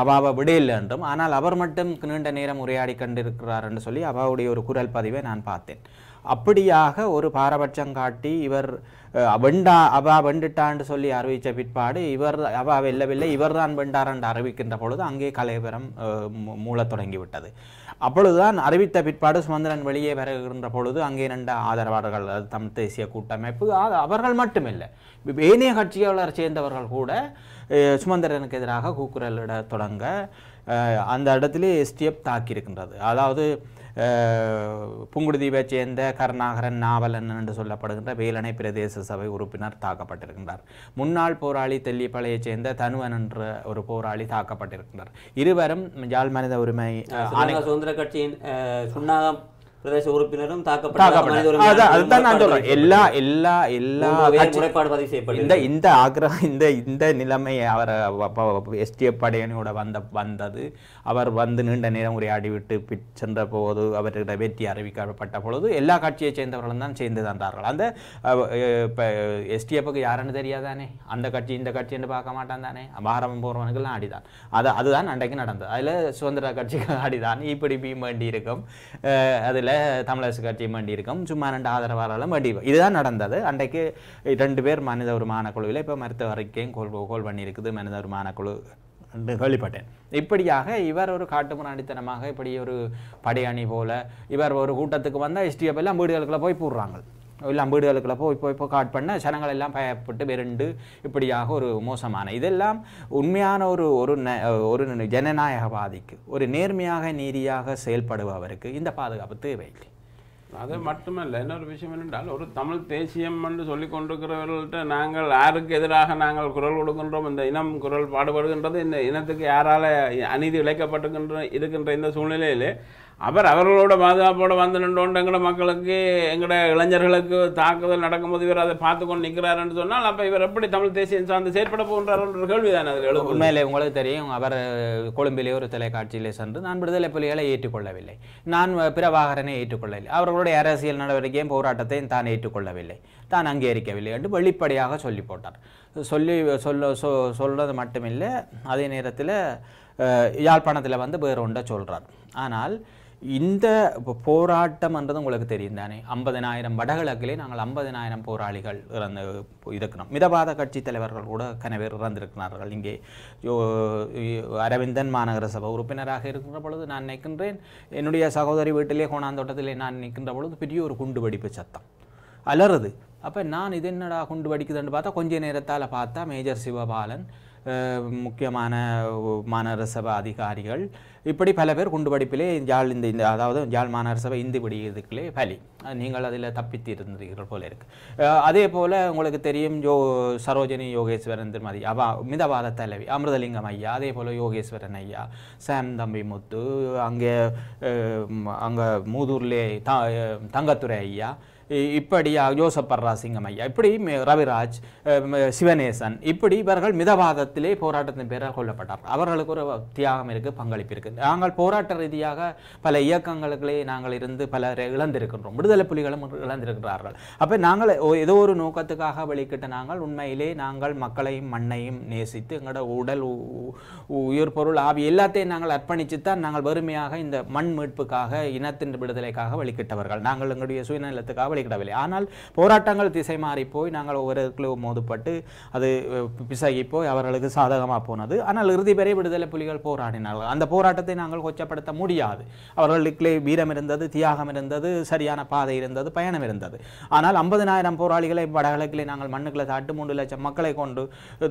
அவாவை விடையில்லை என்றும் ஆனால் அவர் மட்டும் நீண்ட நேரம் உரையாடி கொண்டிருக்கிறார் என்று சொல்லி அவாவுடைய ஒரு குரல் பதிவை நான் பார்த்தேன் அப்படியாக ஒரு பாரபட்சம் காட்டி இவர் வெண்டா அவா வெண்டுட்டான்னு சொல்லி அறிவித்த பிற்பாடு இவர் அவா வெல்லவில்லை இவர் தான் வெண்டார் என்று அறிவிக்கின்ற பொழுது அங்கே கலையபுரம் மூளத் தொடங்கிவிட்டது அப்பொழுதுதான் அறிவித்த பிற்பாடு சுமந்திரன் வெளியே வருகின்ற பொழுது அங்கே நண்ட ஆதரவாளர்கள் தமிழ் தேசிய கூட்டமைப்பு அவர்கள் மட்டுமில்லை ஏனைய கட்சியாளர் சேர்ந்தவர்கள் கூட சுமந்திரனுக்கு எதிராக கூக்குரலிட தொடங்க அந்த இடத்துல எஸ்டிஎப் தாக்கியிருக்கின்றது அதாவது புங்குடுதீபை சேர்ந்த கருணாகரன் நாவலன் என்று சொல்லப்படுகின்ற வேலனை பிரதேச சபை உறுப்பினர் தாக்கப்பட்டிருக்கின்றார் முன்னாள் போராளி தெல்லிப்பாளையைச் சேர்ந்த தனுவன் என்ற ஒரு போராளி தாக்கப்பட்டிருக்கின்றார் இருவரும் யாழ் மனித உரிமை சுதந்திர கட்சியின் சுண்ணாகம் பிரதேச உறுப்பினரும் எல்லா எல்லா எல்லா முறைப்பாடு பதிவு செய்யப்படும் இந்த இந்த ஆக்ரஹம் இந்த இந்த நிலைமை அவர் எஸ்டிஎஃப் படையணியோட வந்த வந்தது அவர் வந்து நீண்ட நேரம் உரையாடி விட்டு சென்ற போது அவர்கிட்ட வெற்றி அறிவிக்கப்பட்ட பொழுது எல்லா கட்சியை சேர்ந்தவர்களும் தான் சேர்ந்து தந்தார்கள் அந்த எஸ்டிஎஃப்க்கு யாருன்னு தெரியாதானே அந்த கட்சி இந்த கட்சி என்று பார்க்க மாட்டான் தானே பாரதம் போகிறவனுக்கெல்லாம் ஆடிதான் அது அதுதான் அன்றைக்கு நடந்தது அதில் சுதந்திர கட்சிக்கு அடிதான் இப்படி பீம் வேண்டி இருக்கும் அதில் இல்லை தமிழரசு கட்சியும் இருக்கும் சும்மா ரெண்டு ஆதரவாளர்களும் வேண்டியிருக்கும் இதுதான் நடந்தது அன்றைக்கு ரெண்டு பேர் மனித ஒரு குழுவில் இப்போ மருத்துவ அறிக்கையும் கோல் கோல் பண்ணியிருக்குது மனித ஒரு குழு என்று கேள்விப்பட்டேன் இப்படியாக இவர் ஒரு காட்டுமுன்னாடித்தனமாக இப்படி ஒரு படையணி போல் இவர் ஒரு கூட்டத்துக்கு வந்தால் எஸ்டிஎஃப் எல்லாம் வீடுகளுக்குள்ளே போய் போடுறாங்க எல்லாம் வீடுகளுக்குள்ள போய் இப்போ காட் பண்ண ஜனங்கள் எல்லாம் பயப்பட்டு விரண்டு இப்படியாக ஒரு மோசமான இதெல்லாம் உண்மையான ஒரு ஒரு ஒரு ஜனநாயகவாதிக்கு ஒரு நேர்மையாக நீதியாக செயல்படுபவருக்கு இந்த பாதுகாப்பு தேவையில்லை அது மட்டுமல்ல இன்னொரு விஷயம் என்னென்றால் ஒரு தமிழ் தேசியம் என்று சொல்லி கொண்டிருக்கிறவர்கள்ட்ட நாங்கள் யாருக்கு எதிராக நாங்கள் குரல் கொடுக்கின்றோம் இந்த இனம் குரல் பாடுபடுகின்றது இந்த இனத்துக்கு யாரால் அநீதி இழைக்கப்பட்டுகின்ற இருக்கின்ற இந்த சூழ்நிலையிலே அப்புறம் அவர்களோட பாதுகாப்போடு வந்து நின்றோண்டு எங்கட மக்களுக்கு எங்கட இளைஞர்களுக்கு தாக்குதல் நடக்கும்போது இவர் அதை பார்த்து கொண்டு நிற்கிறாருன்னு சொன்னால் அப்போ இவர் எப்படி தமிழ் தேசியம் சார்ந்து செயற்பட போன்றார் கேள்வி தான் அதில் உண்மையிலே உங்களுக்கு தெரியும் அவர் கொழும்பிலே ஒரு தொலைக்காட்சியிலே சென்று நான் விடுதலை புலிகளை ஏற்றுக்கொள்ளவில்லை நான் பிரபாகரனை ஏற்றுக்கொள்ளவில்லை அவர்களுடைய அரசியல் நடவடிக்கையும் போராட்டத்தையும் தான் ஏற்றுக்கொள்ளவில்லை தான் அங்கீகரிக்கவில்லை என்று வெளிப்படையாக சொல்லி போட்டார் சொல்லி சொல்ல சொ சொல்கிறது மட்டுமில்லை அதே நேரத்தில் யாழ்ப்பாணத்தில் வந்து வேறு ஒன்றை சொல்கிறார் ஆனால் இந்த போராட்டம்ன்றது உங்களுக்கு தெரியும் தானே ஐம்பதனாயிரம் வடகிழக்கிலே நாங்கள் ஐம்பதனாயிரம் போராளிகள் இறந்து இருக்கிறோம் மிதவாத கட்சி தலைவர்கள் கூட கனவேர் இறந்திருக்கிறார்கள் இங்கே அரவிந்தன் மாநகர சபை உறுப்பினராக இருக்கின்ற பொழுது நான் நிற்கின்றேன் என்னுடைய சகோதரி வீட்டிலே கோணாந்தோட்டத்திலே நான் நிற்கின்ற பொழுது பெரிய ஒரு குண்டு வெடிப்பு சத்தம் அலறுது அப்போ நான் இது என்னடா குண்டு வடிக்குதுன்னு பார்த்தா கொஞ்ச நேரத்தால் பார்த்தா மேஜர் சிவபாலன் முக்கியமான மாநகர சபை அதிகாரிகள் இப்படி பல பேர் குண்டு படிப்பிலே ஜாழ் இந்த இந்த அதாவது ஜாழ் மாநகர சபை இந்து விடுகிறதுக்குள்ளே பலி நீங்கள் அதில் தப்பித்து இருந்தீர்கள் போல இருக்குது அதே போல் உங்களுக்கு தெரியும் ஜோ சரோஜினி யோகேஸ்வரன் திருமதி அவா மிதவாத தலைவி அமிர்தலிங்கம் ஐயா அதே போல் யோகேஸ்வரன் ஐயா சாம் தம்பி முத்து அங்கே அங்கே மூதூர்லே த தங்கத்துறை ஐயா இப்படி யோசப்பர்ரா சிங்கம் ஐயா இப்படி ரவிராஜ் சிவநேசன் இப்படி இவர்கள் மிதவாதத்திலே போராட்டத்தின் பேரால் கொல்லப்பட்டார் அவர்களுக்கு ஒரு தியாகம் இருக்குது பங்களிப்பு இருக்குது நாங்கள் போராட்ட ரீதியாக பல இயக்கங்களுக்களே நாங்கள் இருந்து பலர் இழந்திருக்கின்றோம் விடுதலை புலிகளும் இழந்திருக்கிறார்கள் அப்போ நாங்கள் ஏதோ ஒரு நோக்கத்துக்காக வெளிக்கிட்ட நாங்கள் உண்மையிலே நாங்கள் மக்களையும் மண்ணையும் நேசித்து எங்களோட உடல் உயிர் பொருள் ஆவி எல்லாத்தையும் நாங்கள் அர்ப்பணித்து தான் நாங்கள் வறுமையாக இந்த மண் மீட்புக்காக இனத்தின் விடுதலைக்காக வெளிக்கிட்டவர்கள் நாங்கள் எங்களுடைய சுயநலத்துக்காக வெளியிடவில்லை ஆனால் போராட்டங்கள் திசை மாறி போய் நாங்கள் ஒவ்வொருவர்களும் மோதுப்பட்டு அது பிசகி போய் அவர்களுக்கு சாதகமாக போனது ஆனால் இறுதி பெரிய விடுதலை புலிகள் போராடினார்கள் அந்த போராட்டத்தை நாங்கள் கொச்சப்படுத்த முடியாது அவர்களுக்கு வீரம் இருந்தது தியாகம் இருந்தது சரியான பாதை இருந்தது பயணம் இருந்தது ஆனால் ஐம்பதினாயிரம் போராளிகளை வடகிழக்கிலே நாங்கள் மண்ணுக்களை தாட்டு மூன்று லட்சம் மக்களை கொண்டு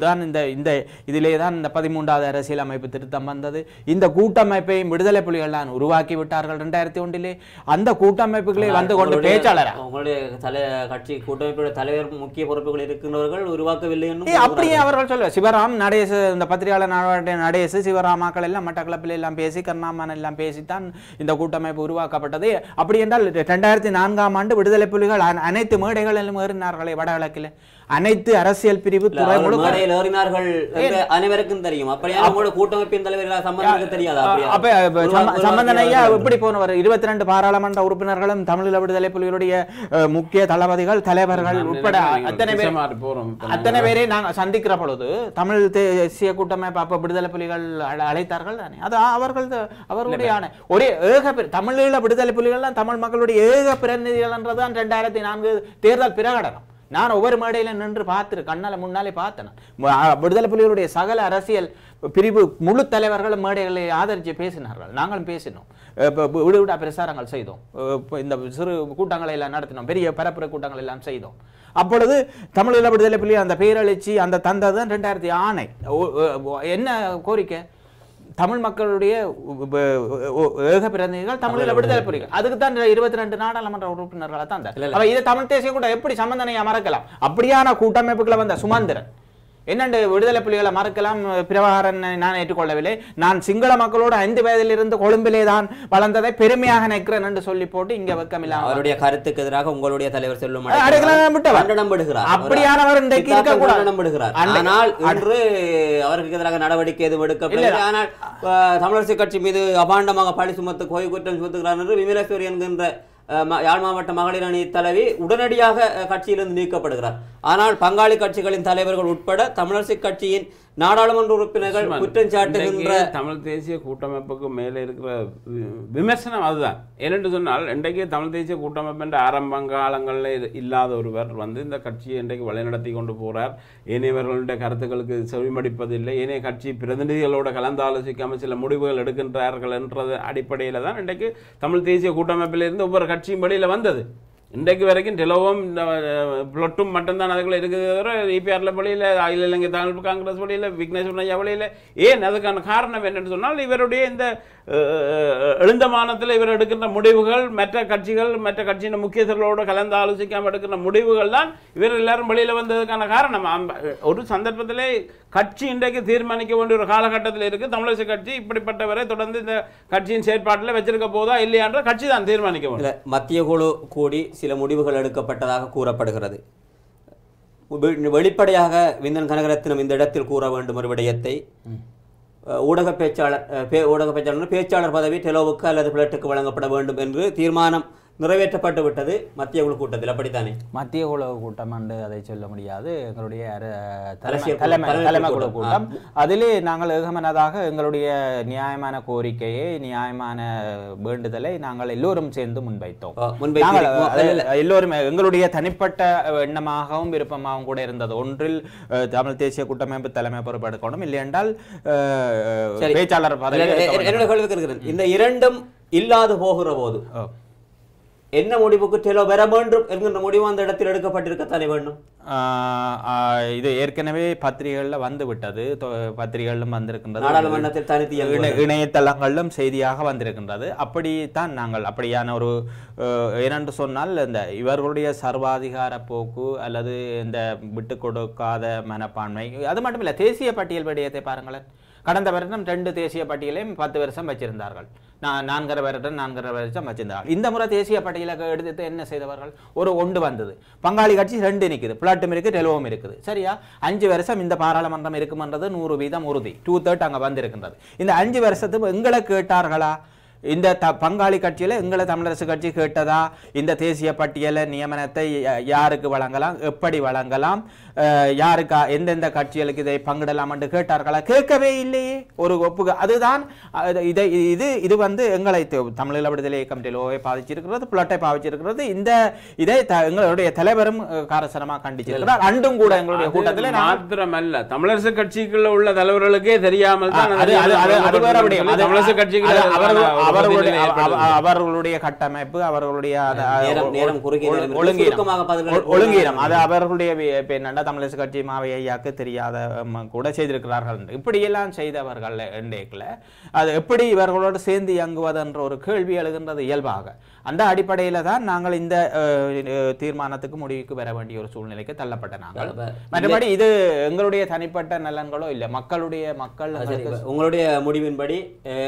தான் இந்த இந்த இதிலே தான் இந்த பதிமூன்றாவது அரசியல் அமைப்பு திருத்தம் வந்தது இந்த கூட்டமைப்பையும் விடுதலை புலிகள் தான் உருவாக்கி விட்டார்கள் ரெண்டாயிரத்தி ஒன்றிலே அந்த கூட்டமைப்புகளை வந்து கொண்டு பேச்சாளராக உங்களுடைய தலை கட்சி கூட்டமைப்போட தலைவர் முக்கிய பொறுப்புகள் இருக்கின்றவர்கள் உருவாக்கவில்லை என்று அப்படியே அவர்கள் சொல்ல சிவராம் நடேச இந்த பத்திரிகையாளர் நாடாட்ட நடேசு சிவராமாக்கள் எல்லாம் மட்டக்களப்பில் எல்லாம் பேசி கருணாமன் எல்லாம் பேசித்தான் இந்த கூட்டமைப்பு உருவாக்கப்பட்டது அப்படி என்றால் ரெண்டாயிரத்தி நான்காம் ஆண்டு விடுதலை புலிகள் அனைத்து மேடைகளிலும் ஏறினார்களே வடகிழக்கில் அனைத்து அரசியல் பிரிவு துறைகளும் அனைவருக்கும் தெரியும் கூட்டமைப்பின் எப்படி போனவர் இருபத்தி ரெண்டு பாராளுமன்ற உறுப்பினர்களும் தமிழீழ விடுதலை புலிகளுடைய முக்கிய தளபதிகள் தலைவர்கள் உட்பட அத்தனை பேர் அத்தனை பேரை நாங்கள் சந்திக்கிற பொழுது தமிழ் தேசிய கூட்டமைப்பு விடுதலை புலிகள் அழைத்தார்கள் அது அவர்கள் அவர்களுடைய ஒரே ஏக தமிழீழ விடுதலை புலிகள் தமிழ் மக்களுடைய ஏக பிரதிநிதிகள் என்றதான் இரண்டாயிரத்தி நான்கு தேர்தல் பிரகடனம் நான் ஒவ்வொரு மேடையில் நின்று பார்த்துரு கண்ணால் முன்னாலே பார்த்தேன் விடுதலை புலிகளுடைய சகல அரசியல் பிரிவு முழு தலைவர்களும் மேடைகளை ஆதரித்து பேசினார்கள் நாங்களும் பேசினோம் இப்போ விடு விடா பிரசாரங்கள் செய்தோம் இப்போ இந்த சிறு கூட்டங்களை எல்லாம் நடத்தினோம் பெரிய பரப்புரை கூட்டங்கள் எல்லாம் செய்தோம் அப்பொழுது தமிழீழ விடுதலை புள்ளி அந்த பேரழிச்சி அந்த தந்தது ரெண்டாயிரத்தி ஆணை என்ன கோரிக்கை தமிழ் மக்களுடைய ஏக பிரதிநிதிகள் தமிழில் விடுதலை புலிகள் அதுக்கு தான் இருபத்தி ரெண்டு நாடாளுமன்ற உறுப்பினர்களை தான் இதை தமிழ் தேசிய கூட்டம் எப்படி சம்பந்தனையை மறக்கலாம் அப்படியான கூட்டமைப்புகளை வந்த சுமந்திரன் என்னண்டு விடுதலை புலிகளை மறக்கலாம் பிரபாகரன் நான் ஏற்றுக்கொள்ளவில்லை நான் சிங்கள மக்களோடு ஐந்து வயதிலிருந்து கொழும்பிலே தான் வளர்ந்ததை பெருமையாக நிற்கிறேன் என்று சொல்லி போட்டு இங்க வெக்கம் அவருடைய கருத்துக்கு எதிராக உங்களுடைய தலைவர் செல்லும் அப்படியானவர் இன்றைக்கு இருக்கக்கூடாது ஆனால் அன்று அவருக்கு எதிராக நடவடிக்கை எதுவும் எடுக்கவில்லை ஆனால் தமிழரசு கட்சி மீது அபாண்டமாக பழி சுமத்து கோயில் குற்றம் சுமத்துகிறார் என்று விமலேஸ்வரி என்கின்ற யாழ் மாவட்ட மகளிர் அணி தலைவி உடனடியாக கட்சியிலிருந்து நீக்கப்படுகிறார் ஆனால் பங்காளி கட்சிகளின் தலைவர்கள் உட்பட தமிழரசு கட்சியின் நாடாளுமன்ற உறுப்பினர்கள் குற்றம் சாட்டுகின்ற தமிழ் தேசிய கூட்டமைப்புக்கு மேலே இருக்கிற விமர்சனம் அதுதான் ஏனென்று சொன்னால் இன்றைக்கு தமிழ் தேசிய கூட்டமைப்பின் ஆரம்ப காலங்களில் இல்லாத ஒருவர் வந்து இந்த கட்சியை இன்றைக்கு வழிநடத்தி கொண்டு போகிறார் ஏனையவர்களுடைய கருத்துக்களுக்கு செவிமடிப்பதில்லை ஏனைய கட்சி பிரதிநிதிகளோட கலந்து ஆலோசிக்காமல் சில முடிவுகள் எடுக்கின்றார்கள் என்றது அடிப்படையில் தான் இன்றைக்கு தமிழ் தேசிய கூட்டமைப்பிலிருந்து ஒவ்வொரு கட்சியும் வெளியில் வந்தது இன்றைக்கு வரைக்கும் டிலோவும் மட்டும் மட்டும்தான் அதுக்குள்ள இருக்குது தவிர இபிஆரில் வழியில் அகில இலங்கை தமிழ் காங்கிரஸ் வழியில் விக்னேஷ் ஐயா வழியில் ஏன் அதுக்கான காரணம் என்னென்னு சொன்னால் இவருடைய இந்த எழுந்தமானத்தில் இவர் எடுக்கின்ற முடிவுகள் மற்ற கட்சிகள் மற்ற கட்சியின் முக்கியத்தர்களோடு கலந்து ஆலோசிக்காமல் எடுக்கின்ற முடிவுகள் தான் இவர் எல்லாரும் வழியில் வந்ததுக்கான காரணம் ஒரு சந்தர்ப்பத்திலே கட்சி இன்றைக்கு தீர்மானிக்க வேண்டிய ஒரு காலகட்டத்தில் இருக்குது தமிழக கட்சி இப்படிப்பட்டவரை தொடர்ந்து இந்த கட்சியின் செயற்பாட்டில் வச்சிருக்க போதா இல்லையான்ற கட்சி தான் தீர்மானிக்க வேண்டும் மத்திய குழு கூடி சில முடிவுகள் எடுக்கப்பட்டதாக கூறப்படுகிறது வெளிப்படையாக விந்தன் கனகரத்தினம் இந்த இடத்தில் கூற வேண்டும் ஒரு விடயத்தை ஊடக பேச்சாளர் ஊடக பேச்சாளர் பேச்சாளர் பதவி டெலோவுக்கு அல்லது பிளட்டுக்கு வழங்கப்பட வேண்டும் என்று தீர்மானம் நிறைவேற்றப்பட்டு விட்டது மத்திய குழு கூட்டத்தில் அப்படித்தானே மத்திய குழு கூட்டம் என்று அதை சொல்ல முடியாது எங்களுடைய தலைமை குழு கூட்டம் அதிலே நாங்கள் ஏகமனதாக எங்களுடைய நியாயமான கோரிக்கையை நியாயமான வேண்டுதலை நாங்கள் எல்லோரும் சேர்ந்து முன்வைத்தோம் எல்லோரும் எங்களுடைய தனிப்பட்ட எண்ணமாகவும் விருப்பமாகவும் கூட இருந்தது ஒன்றில் தமிழ் தேசிய கூட்டமைப்பு தலைமை பொறுப்பெடுக்கணும் இல்லை என்றால் பேச்சாளர் இந்த இரண்டும் இல்லாது போகிற போது என்ன முடிவுக்கு செலவு பெற வேண்டும் என்கின்ற முடிவு அந்த இடத்தில் எடுக்கப்பட்டிருக்கத்தானே வேண்டும் இது ஏற்கனவே பத்திரிகைகளில் வந்துவிட்டது பத்திரிகைகளிலும் வந்திருக்கின்றது நாடாளுமன்றத்தில் தனித்திய இணையதளங்களிலும் செய்தியாக வந்திருக்கின்றது அப்படித்தான் நாங்கள் அப்படியான ஒரு என்னென்று சொன்னால் இந்த இவர்களுடைய சர்வாதிகார போக்கு அல்லது இந்த விட்டு கொடுக்காத மனப்பான்மை அது மட்டும் இல்லை தேசிய பட்டியல் விடயத்தை பாருங்களேன் கடந்த வருடம் ரெண்டு தேசிய பட்டியலையும் பத்து வருஷம் வச்சிருந்தார்கள் நான் நான்கரை பேரட்டன் நான்கரை பேரட்சம் வச்சிருந்தார்கள் இந்த முறை தேசிய பட்டியலாக எடுத்து என்ன செய்தவர்கள் ஒரு ஒன்று வந்தது பங்காளி கட்சி ரெண்டு நிற்குது பிளாட்டும் இருக்குது நிலவும் இருக்குது சரியா அஞ்சு வருஷம் இந்த பாராளுமன்றம் இருக்குமன்றது நூறு வீதம் உறுதி டூ தேர்ட் அங்கே வந்திருக்கின்றது இந்த அஞ்சு வருஷத்துக்கு எங்களை கேட்டார்களா இந்த த பங்காளி கட்சியில் எங்களை தமிழரசு கட்சி கேட்டதா இந்த தேசிய பட்டியல நியமனத்தை யாருக்கு வழங்கலாம் எப்படி வழங்கலாம் யாருக்கா எந்தெந்த கட்சிகளுக்கு இதை பங்கிடலாம் என்று கேட்டார்களா கேட்கவே இல்லையே ஒரு ஒப்புக அதுதான் இதை இது இது வந்து எங்களை தமிழில் விடுதலை இயக்கம் ஓவை பாதிச்சிருக்கிறது புலட்டை பாதிச்சிருக்கிறது இந்த இதை எங்களுடைய தலைவரும் காரசனமாக கண்டிச்சிருக்கிறார் அண்டும் கூட எங்களுடைய கூட்டத்தில் மாத்திரமல்ல தமிழரசு கட்சிக்குள்ள உள்ள தலைவர்களுக்கே தெரியாமல் அவர்களுடைய அவர்களுடைய கட்டமைப்பு அவர்களுடைய ஒழுங்கீரம் அது அவர்களுடைய தமிழரசு கட்சி மாவை ஐயாக்கு தெரியாத கூட செய்திருக்கிறார்கள் என்று இப்படியெல்லாம் செய்தவர்கள் என்றேக்கில் அது எப்படி இவர்களோடு சேர்ந்து இயங்குவது என்ற ஒரு கேள்வி எழுகின்றது இயல்பாக அந்த அடிப்படையில் தான் நாங்கள் இந்த தீர்மானத்துக்கு முடிவுக்கு வர வேண்டிய ஒரு சூழ்நிலைக்கு தள்ளப்பட்ட நாங்கள் மற்றபடி இது எங்களுடைய தனிப்பட்ட நலன்களோ இல்லை மக்களுடைய மக்கள் உங்களுடைய முடிவின்படி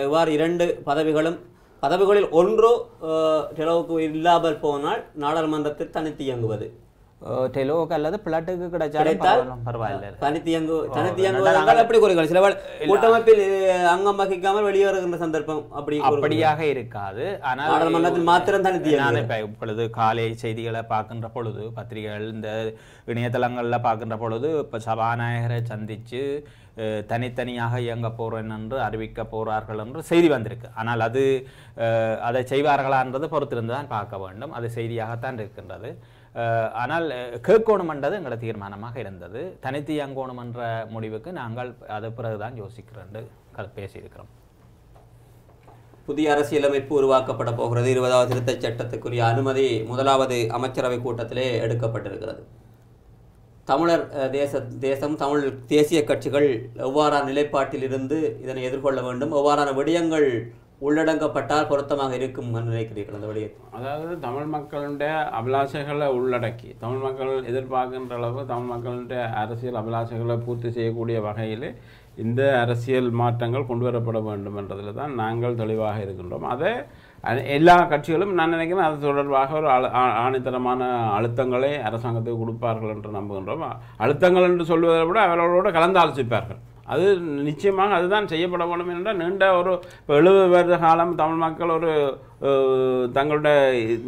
இவ்வாறு இரண்டு பதவிகளும் பதவிகளில் ஒன்றோ டெலோவுக்கு இல்லாமல் போனால் நாடாளுமன்றத்தில் தனித்து இயங்குவது டெலோவுக்கு அல்லது பிளாட்டுக்கு கிடைச்சாலும் பரவாயில்ல தனித்தியங்கு தனித்தியங்கு அப்படி குறைகள் சில கூட்டமைப்பில் அங்கம் வகிக்காமல் வெளியே வருகின்ற சந்தர்ப்பம் அப்படி அப்படியாக இருக்காது ஆனால் நாடாளுமன்றத்தில் மாத்திரம் தனித்தியம் இப்போ இப்பொழுது காலை செய்திகளை பார்க்கின்ற பொழுது பத்திரிகைகள் இந்த இணையதளங்களில் பார்க்கின்ற பொழுது இப்போ சபாநாயகரை சந்தித்து தனித்தனியாக இயங்க போகிறேன் என்று அறிவிக்க போகிறார்கள் என்று செய்தி வந்திருக்கு ஆனால் அது அதை செய்வார்களான்றது பொறுத்திருந்து தான் பார்க்க வேண்டும் அது செய்தியாகத்தான் இருக்கின்றது ஆனால் கேட்கணுமென்றது எங்களை தீர்மானமாக இருந்தது தனித்து என்ற முடிவுக்கு நாங்கள் அது பிறகுதான் யோசிக்கிறோம் பேசியிருக்கிறோம் புதிய அரசியலமைப்பு உருவாக்கப்பட போகிறது இருபதாவது திருத்தச் சட்டத்துக்குரிய அனுமதி முதலாவது அமைச்சரவை கூட்டத்திலே எடுக்கப்பட்டிருக்கிறது தமிழர் தேச தேசம் தமிழ் தேசிய கட்சிகள் எவ்வாறான நிலைப்பாட்டில் இருந்து இதனை எதிர்கொள்ள வேண்டும் எவ்வாறான விடயங்கள் உள்ளடங்கப்பட்டால் பொருத்தமாக இருக்கும் நினைக்கிறீர்கள் அந்த விடயத்தில் அதாவது தமிழ் மக்களுடைய அபிலாஷைகளை உள்ளடக்கி தமிழ் மக்கள் எதிர்பார்க்கின்ற அளவு தமிழ் மக்களுடைய அரசியல் அபிலாஷைகளை பூர்த்தி செய்யக்கூடிய வகையில் இந்த அரசியல் மாற்றங்கள் கொண்டு வரப்பட வேண்டும் என்றதில் தான் நாங்கள் தெளிவாக இருக்கின்றோம் அதை எல்லா கட்சிகளும் நான் நினைக்கிறேன் அது தொடர்பாக ஒரு ஆணித்தரமான அழுத்தங்களை அரசாங்கத்துக்கு கொடுப்பார்கள் என்று நம்புகின்றோம் அழுத்தங்கள் என்று சொல்வதை விட அவர்களோடு ஆலோசிப்பார்கள் அது நிச்சயமாக அதுதான் செய்யப்பட வேண்டும் என்றால் நீண்ட ஒரு இப்போ எழுபது வருட காலம் தமிழ் மக்கள் ஒரு தங்களோட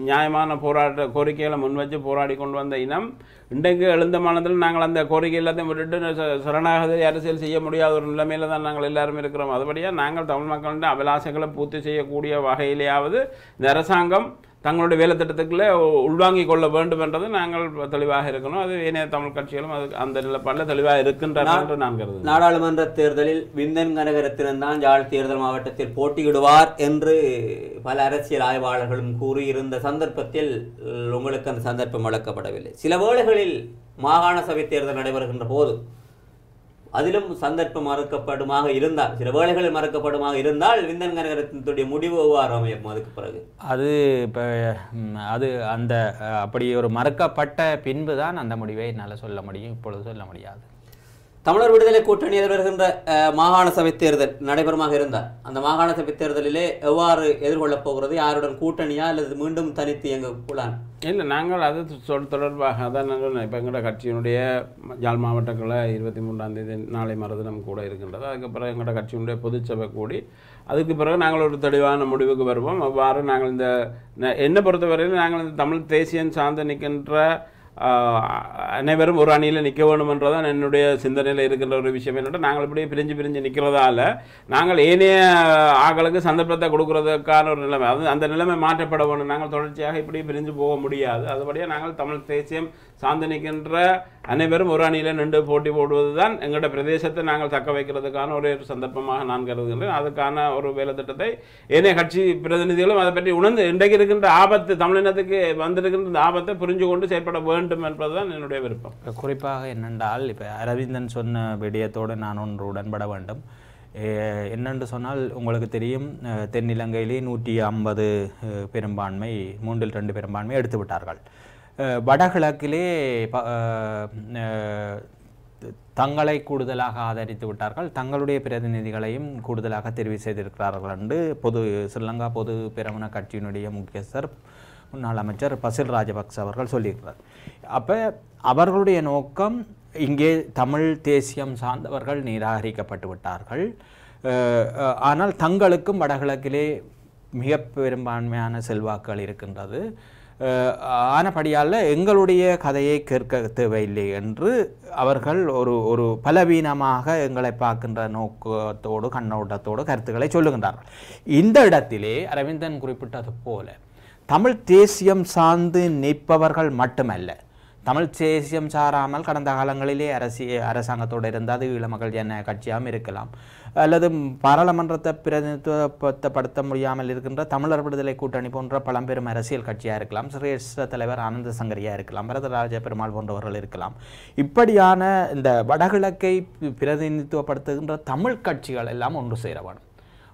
நியாயமான போராட்ட கோரிக்கைகளை முன்வச்சு போராடி கொண்டு வந்த இனம் இன்றைக்கு எழுந்த மாநிலத்தில் நாங்கள் அந்த கோரிக்கை எல்லாத்தையும் விட்டுட்டு சரணாகதை அரசியல் செய்ய முடியாத ஒரு நிலைமையில் தான் நாங்கள் எல்லாரும் இருக்கிறோம் அதுபடியாக நாங்கள் தமிழ் மக்களுடைய அபிலாசைகளை பூர்த்தி செய்யக்கூடிய வகையிலேயாவது இந்த அரசாங்கம் தங்களுடைய வேலை திட்டத்துக்குள்ளே உள்வாங்கிக் கொள்ள வேண்டும் என்றது நாங்கள் தெளிவாக இருக்கணும் அது ஏனைய தமிழ் கட்சிகளும் அது அந்த நிலப்பாடில் தெளிவாக இருக்கின்றன நான் கருது நாடாளுமன்ற தேர்தலில் விந்தன் கனகரத்தினந்தான் யாழ் தேர்தல் மாவட்டத்தில் போட்டியிடுவார் என்று பல அரசியல் ஆய்வாளர்களும் கூறியிருந்த சந்தர்ப்பத்தில் உங்களுக்கு அந்த சந்தர்ப்பம் வழக்கப்படவில்லை சில வேளைகளில் மாகாண சபை தேர்தல் நடைபெறுகின்ற போது அதிலும் சந்தர்ப்பம் மறக்கப்படுமாக இருந்தால் சில வேலைகள் மறக்கப்படுமாக இருந்தால் விந்தன் கனகரத்தினுடைய முடிவு எவ்வாறு அமையும் அதுக்கு பிறகு அது இப்போ அது அந்த அப்படி ஒரு மறக்கப்பட்ட பின்பு தான் அந்த முடிவை என்னால் சொல்ல முடியும் இப்பொழுது சொல்ல முடியாது தமிழர் விடுதலை கூட்டணி எதிர்வருகின்ற மாகாண சபை தேர்தல் நடைபெறமாக இருந்தால் அந்த மாகாண சபை தேர்தலிலே எவ்வாறு எதிர்கொள்ளப் போகிறது யாருடன் கூட்டணியா அல்லது மீண்டும் தனித்து எங்க கூடான் இல்லை நாங்கள் அது தொடர்பாக தான் நாங்கள் இப்போ எங்களோட கட்சியினுடைய யாழ் மாவட்டங்களில் இருபத்தி மூன்றாம் தேதி நாளை மறுதினம் கூட இருக்கின்றது அதுக்கு பிறகு எங்களோட கட்சியினுடைய பொதுச்சபை கூடி அதுக்கு பிறகு நாங்கள் ஒரு தெளிவான முடிவுக்கு வருவோம் அவ்வாறு நாங்கள் இந்த என்னை பொறுத்தவரையில் நாங்கள் இந்த தமிழ் தேசியம் சார்ந்து நிற்கின்ற அனைவரும் ஒரு அணியில் நிற்க வேணுமென்றதான் என்னுடைய சிந்தனையில் இருக்கின்ற ஒரு விஷயம் என்னோட நாங்கள் இப்படியே பிரிஞ்சு பிரிஞ்சு நிற்கிறதால நாங்கள் ஏனைய ஆக்களுக்கு சந்தர்ப்பத்தை கொடுக்கறதுக்கான ஒரு நிலைமை அது அந்த நிலைமை மாற்றப்பட வேணும் நாங்கள் தொடர்ச்சியாக இப்படி பிரிஞ்சு போக முடியாது அதுபடியாக நாங்கள் தமிழ் தேசியம் சாந்தனிக்கின்ற அனைவரும் ஒரு அணியில் நின்று போட்டி போடுவதுதான் எங்களோட பிரதேசத்தை நாங்கள் தக்க வைக்கிறதுக்கான ஒரு சந்தர்ப்பமாக நான் கருதுகின்றேன் அதுக்கான ஒரு வேலை திட்டத்தை ஏனைய கட்சி பிரதிநிதிகளும் அதை பற்றி உணர்ந்து இன்றைக்கு இருக்கின்ற ஆபத்து தமிழினத்துக்கு வந்திருக்கின்ற இந்த ஆபத்தை புரிஞ்சு கொண்டு செயற்பட வேண்டும் என்பதுதான் என்னுடைய விருப்பம் குறிப்பாக என்னென்றால் இப்போ அரவிந்தன் சொன்ன விடயத்தோடு நான் ஒன்று உடன்பட வேண்டும் என்னென்று சொன்னால் உங்களுக்கு தெரியும் தென்னிலங்கையிலே நூற்றி ஐம்பது பெரும்பான்மை மூன்றில் ரெண்டு பெரும்பான்மை எடுத்து விட்டார்கள் வடகிழக்கிலே தங்களை கூடுதலாக ஆதரித்து விட்டார்கள் தங்களுடைய பிரதிநிதிகளையும் கூடுதலாக தெரிவு செய்திருக்கிறார்கள் என்று பொது ஸ்ரீலங்கா பொது பிரமண கட்சியினுடைய முக்கியஸ்தர் முன்னாள் அமைச்சர் பசில் ராஜபக்ச அவர்கள் சொல்லியிருக்கிறார் அப்போ அவர்களுடைய நோக்கம் இங்கே தமிழ் தேசியம் சார்ந்தவர்கள் நிராகரிக்கப்பட்டு விட்டார்கள் ஆனால் தங்களுக்கும் வடகிழக்கிலே மிக பெரும்பான்மையான செல்வாக்கள் இருக்கின்றது ஆனபடியால் எங்களுடைய கதையை கேட்க தேவையில்லை என்று அவர்கள் ஒரு ஒரு பலவீனமாக எங்களை பார்க்கின்ற நோக்கத்தோடு கண்ணோட்டத்தோடு கருத்துக்களை சொல்லுகின்றார்கள் இந்த இடத்திலே அரவிந்தன் குறிப்பிட்டது போல தமிழ் தேசியம் சார்ந்து நிற்பவர்கள் மட்டுமல்ல தமிழ் தேசியம் சாராமல் கடந்த காலங்களிலே அரசி அரசாங்கத்தோடு இருந்தால் அது மக்கள் ஜன கட்சியாகவும் இருக்கலாம் அல்லது பாராளுமன்றத்தை பிரதிநிதித்துவப்படுத்த முடியாமல் இருக்கின்ற தமிழர் விடுதலை கூட்டணி போன்ற பழம்பெரும் அரசியல் கட்சியாக இருக்கலாம் சிரேஷ்ட தலைவர் ஆனந்த சங்கரியாக இருக்கலாம் வரதராஜ பெருமாள் போன்றவர்கள் இருக்கலாம் இப்படியான இந்த வடகிழக்கை பிரதிநிதித்துவப்படுத்துகின்ற தமிழ் கட்சிகள் எல்லாம் ஒன்று சேர வேணும்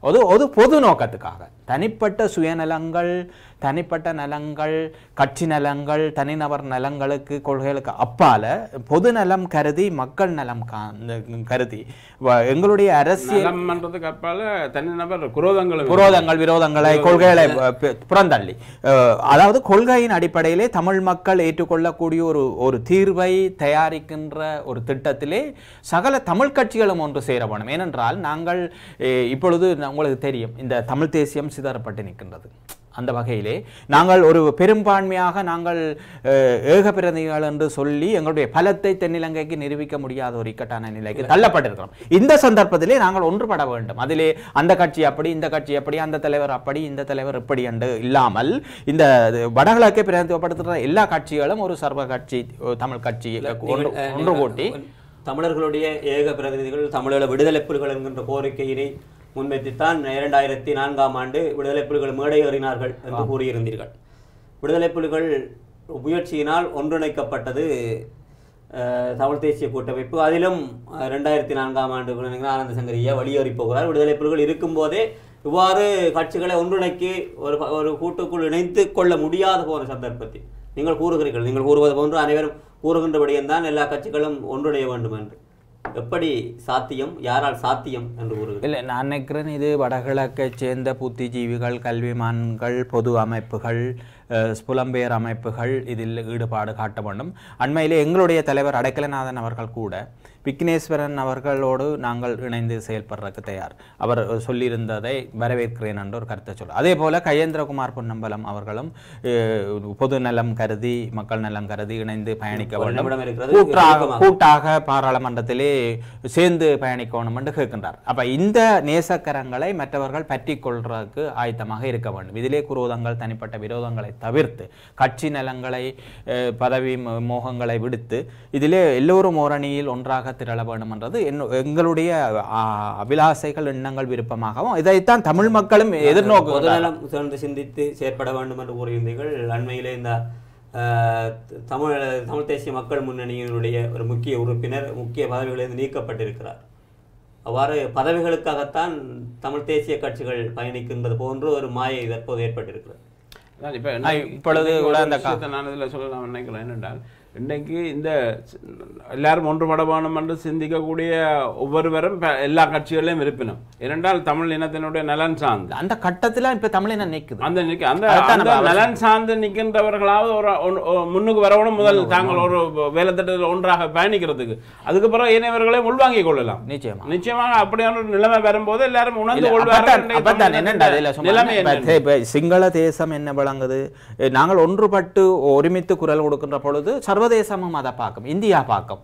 அது ஒரு பொது நோக்கத்துக்காக தனிப்பட்ட சுயநலங்கள் தனிப்பட்ட நலங்கள் கட்சி நலங்கள் தனிநபர் நலங்களுக்கு கொள்கைகளுக்கு அப்பால் பொது நலம் கருதி மக்கள் நலம் கருதி எங்களுடைய அரசியல் அப்பால் தனிநபர் குரோதங்கள் குரோதங்கள் விரோதங்களை கொள்கைகளை புறந்தள்ளி அதாவது கொள்கையின் அடிப்படையிலே தமிழ் மக்கள் ஏற்றுக்கொள்ளக்கூடிய ஒரு ஒரு தீர்வை தயாரிக்கின்ற ஒரு திட்டத்திலே சகல தமிழ் கட்சிகளும் ஒன்று சேர வேணும் ஏனென்றால் நாங்கள் இப்பொழுது உங்களுக்கு தெரியும் இந்த தமிழ் தேசியம் நிற்கின்றது அந்த வகையிலே நாங்கள் ஒரு பெரும்பான்மையாக நாங்கள் ஏக பிரதிகள் என்று சொல்லி எங்களுடைய பலத்தை தென்னிலங்கைக்கு நிரூபிக்க முடியாத ஒரு இக்கட்டான நிலைக்கு தள்ளப்பட்டிருக்கிறோம் இந்த சந்தர்ப்பத்திலே நாங்கள் ஒன்றுபட வேண்டும் அதிலே அந்த கட்சி அப்படி இந்த கட்சி அப்படி அந்த தலைவர் அப்படி இந்த தலைவர் இப்படி என்று இல்லாமல் இந்த வடகிழக்கை பிரதிநிதித்துவப்படுத்துகிற எல்லா கட்சிகளும் ஒரு சர்வ கட்சி தமிழ் கட்சி ஒன்று கூட்டி தமிழர்களுடைய ஏக பிரதிநிதிகள் தமிழக விடுதலை புலிகள் என்கின்ற கோரிக்கையினை முன்வைத்துத்தான் இரண்டாயிரத்தி நான்காம் ஆண்டு விடுதலை புலிகள் மேடையேறினார்கள் என்று கூறியிருந்தீர்கள் விடுதலை புலிகள் முயற்சியினால் ஒன்றிணைக்கப்பட்டது தமிழ் தேசிய கூட்டமைப்பு அதிலும் ரெண்டாயிரத்தி நான்காம் ஆண்டு ஆனந்த சங்கரியா வெளியேறி போகிறார் விடுதலை புலிகள் இருக்கும்போதே இவ்வாறு கட்சிகளை ஒன்றிணைக்கி ஒரு ஒரு கூட்டுக்குள் இணைத்து கொள்ள முடியாத போன சந்தர்ப்பத்தில் நீங்கள் கூறுகிறீர்கள் நீங்கள் கூறுவது போன்று அனைவரும் கூறுகின்றபடியும் தான் எல்லா கட்சிகளும் ஒன்றிணைய வேண்டும் என்று எப்படி சாத்தியம் யாரால் சாத்தியம் என்று கூறுகிறேன் இல்லை நான் நினைக்கிறேன் இது வடகிழக்கை சேர்ந்த புத்திஜீவிகள் கல்விமான்கள் பொது அமைப்புகள் புலம்பெயர் அமைப்புகள் இதில் ஈடுபாடு காட்ட வேண்டும் அண்மையிலே எங்களுடைய தலைவர் அடைக்கலநாதன் அவர்கள் கூட விக்னேஸ்வரன் அவர்களோடு நாங்கள் இணைந்து செயல்படுறதுக்கு தயார் அவர் சொல்லியிருந்ததை வரவேற்கிறேன் என்று ஒரு கருத்தை சொல் அதே போல் கயேந்திரகுமார் பொன்னம்பலம் அவர்களும் பொது நலம் கருதி மக்கள் நலம் கருதி இணைந்து பயணிக்க வேண்டும் கூட்டாக கூட்டாக பாராளுமன்றத்திலே சேர்ந்து பயணிக்கணும் என்று கேட்கின்றார் அப்போ இந்த நேசக்கரங்களை மற்றவர்கள் பற்றி கொள்றதுக்கு ஆயத்தமாக இருக்க வேண்டும் இதிலே குரோதங்கள் தனிப்பட்ட விரோதங்களை தவிர்த்து கட்சி நலங்களை பதவி மோகங்களை விடுத்து இதிலே எல்லோரும் ஓரணியில் ஒன்றாக திரள வேண்டும் வேண்டும்ன்றது எங்களுடைய அபிலாசைகள் எண்ணங்கள் விருப்பமாகவும் இதைத்தான் தமிழ் மக்களும் எதிர்நோக்கு சேர்ந்து சிந்தித்து செயற்பட வேண்டும் என்று கூறியிருந்தீர்கள் அண்மையிலே இந்த தமிழ் தமிழ் தேசிய மக்கள் முன்னணியினுடைய ஒரு முக்கிய உறுப்பினர் முக்கிய பதவிகளிலிருந்து நீக்கப்பட்டிருக்கிறார் அவ்வாறு பதவிகளுக்காகத்தான் தமிழ் தேசிய கட்சிகள் பயணிக்கின்றது போன்று ஒரு மாயை தற்போது ஏற்பட்டிருக்கிறது இப்பொழுது கூட அந்த நான் இதில் சொல்லலாம் நினைக்கிறேன் என்னென்றால் இன்றைக்கி இந்த எல்லாரும் ஒன்று வேணும் என்று சிந்திக்கக்கூடிய ஒவ்வொருவரும் எல்லா கட்சிகளிலும் இருப்பினும் இரண்டால் தமிழ் இனத்தினுடைய நலன் சார்ந்து அந்த கட்டத்தில் இப்போ தமிழ் இனம் நிற்குது அந்த நிற்க அந்த நலன் சார்ந்து நிற்கின்றவர்களாவது ஒரு முன்னுக்கு வரவனும் முதல் தாங்கள் ஒரு வேலை திட்டத்தில் ஒன்றாக பயணிக்கிறதுக்கு அதுக்கு பிறகு உள்வாங்கிக் கொள்ளலாம் நிச்சயமாக நிச்சயமாக அப்படியான ஒரு நிலைமை வரும்போது எல்லாரும் உணர்ந்து கொள்வார்கள் சிங்கள தேசம் என்ன வழங்குது நாங்கள் ஒன்றுபட்டு ஒருமித்து குரல் கொடுக்கின்ற பொழுது சர்வ சர்வதேசமும் அதை பார்க்கும் இந்தியா பார்க்கும்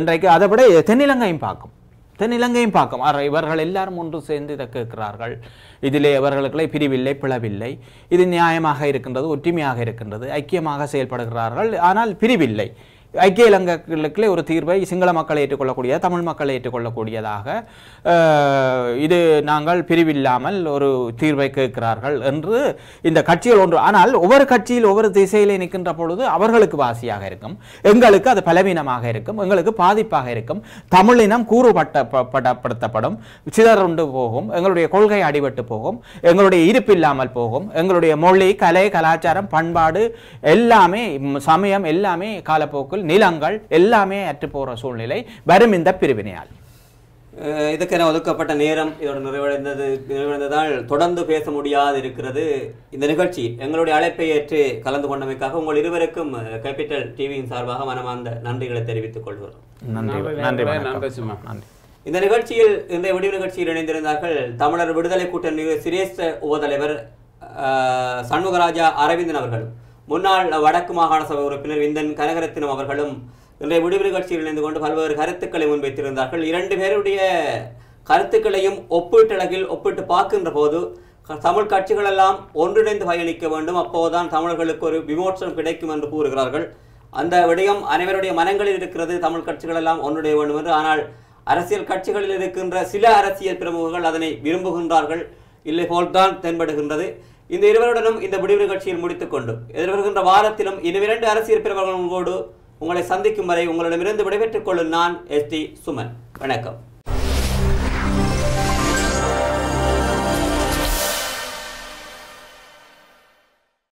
இன்றைக்கு அதை விட தென்னிலங்கையும் பார்க்கும் தென்னிலங்கையும் பார்க்கும் இவர்கள் எல்லாரும் ஒன்று சேர்ந்து இதை கேட்கிறார்கள் இதிலே இவர்களுக்கு பிரிவில்லை பிளவில்லை இது நியாயமாக இருக்கின்றது ஒற்றுமையாக இருக்கின்றது ஐக்கியமாக செயல்படுகிறார்கள் ஆனால் பிரிவில்லை ஐக்கிய இலங்கைகளுக்குள்ளே ஒரு தீர்வை சிங்கள மக்களை ஏற்றுக்கொள்ளக்கூடிய தமிழ் மக்களை ஏற்றுக்கொள்ளக்கூடியதாக இது நாங்கள் பிரிவில்லாமல் ஒரு தீர்வை கேட்கிறார்கள் என்று இந்த கட்சிகள் ஒன்று ஆனால் ஒவ்வொரு கட்சியில் ஒவ்வொரு திசையிலே நிற்கின்ற பொழுது அவர்களுக்கு வாசியாக இருக்கும் எங்களுக்கு அது பலவீனமாக இருக்கும் எங்களுக்கு பாதிப்பாக இருக்கும் தமிழினம் கூறுபட்டப்படுத்தப்படும் சிதறுண்டு போகும் எங்களுடைய கொள்கை அடிபட்டு போகும் எங்களுடைய இருப்பு இல்லாமல் போகும் எங்களுடைய மொழி கலை கலாச்சாரம் பண்பாடு எல்லாமே சமயம் எல்லாமே காலப்போக்கில் நிலங்கள் எல்லாமே அற்று போகிற சூழ்நிலை வரும் இந்த பிரிவினையால் இதுக்கென ஒதுக்கப்பட்ட நேரம் இதோட நிறைவடைந்தது நிறைவடைந்ததால் தொடர்ந்து பேச முடியாது இருக்கிறது இந்த நிகழ்ச்சி எங்களுடைய அழைப்பை ஏற்று கலந்து கொண்டமைக்காக உங்கள் இருவருக்கும் கேபிட்டல் டிவியின் சார்பாக மனமார்ந்த நன்றிகளை தெரிவித்துக் கொள்கிறோம் நன்றி இந்த நிகழ்ச்சியில் இந்த விடிவு நிகழ்ச்சியில் இணைந்திருந்தார்கள் தமிழர் விடுதலை கூட்டணி சிரேஷ்ட உபதலைவர் சண்முகராஜா அரவிந்தன் அவர்களும் முன்னாள் வடக்கு மாகாண சபை உறுப்பினர் விந்தன் கனகரத்தினம் அவர்களும் இன்றைய விடுதலை கட்சியில் இணைந்து கொண்டு பல்வேறு கருத்துக்களை முன்வைத்திருந்தார்கள் இரண்டு பேருடைய கருத்துக்களையும் ஒப்பீட்டளவில் ஒப்பிட்டு பார்க்கின்ற போது தமிழ் கட்சிகள் எல்லாம் ஒன்றிணைந்து பயணிக்க வேண்டும் அப்போதுதான் தமிழர்களுக்கு ஒரு விமோசனம் கிடைக்கும் என்று கூறுகிறார்கள் அந்த விடயம் அனைவருடைய மனங்களில் இருக்கிறது தமிழ் எல்லாம் ஒன்றிணைய வேண்டும் என்று ஆனால் அரசியல் கட்சிகளில் இருக்கின்ற சில அரசியல் பிரமுகர்கள் அதனை விரும்புகின்றார்கள் இல்லை போல்தான் தென்படுகின்றது இந்த இருவருடனும் இந்த முடிவு நிகழ்ச்சியில் முடித்துக்கொண்டு எதிர்வருகின்ற வாரத்திலும் இனி இரண்டு அரசியல் பிரபலங்களோடு உங்களை சந்திக்கும் வரை உங்களிடமிருந்து விடைபெற்றுக் கொள்ளும் நான் எஸ் டி சுமன் வணக்கம்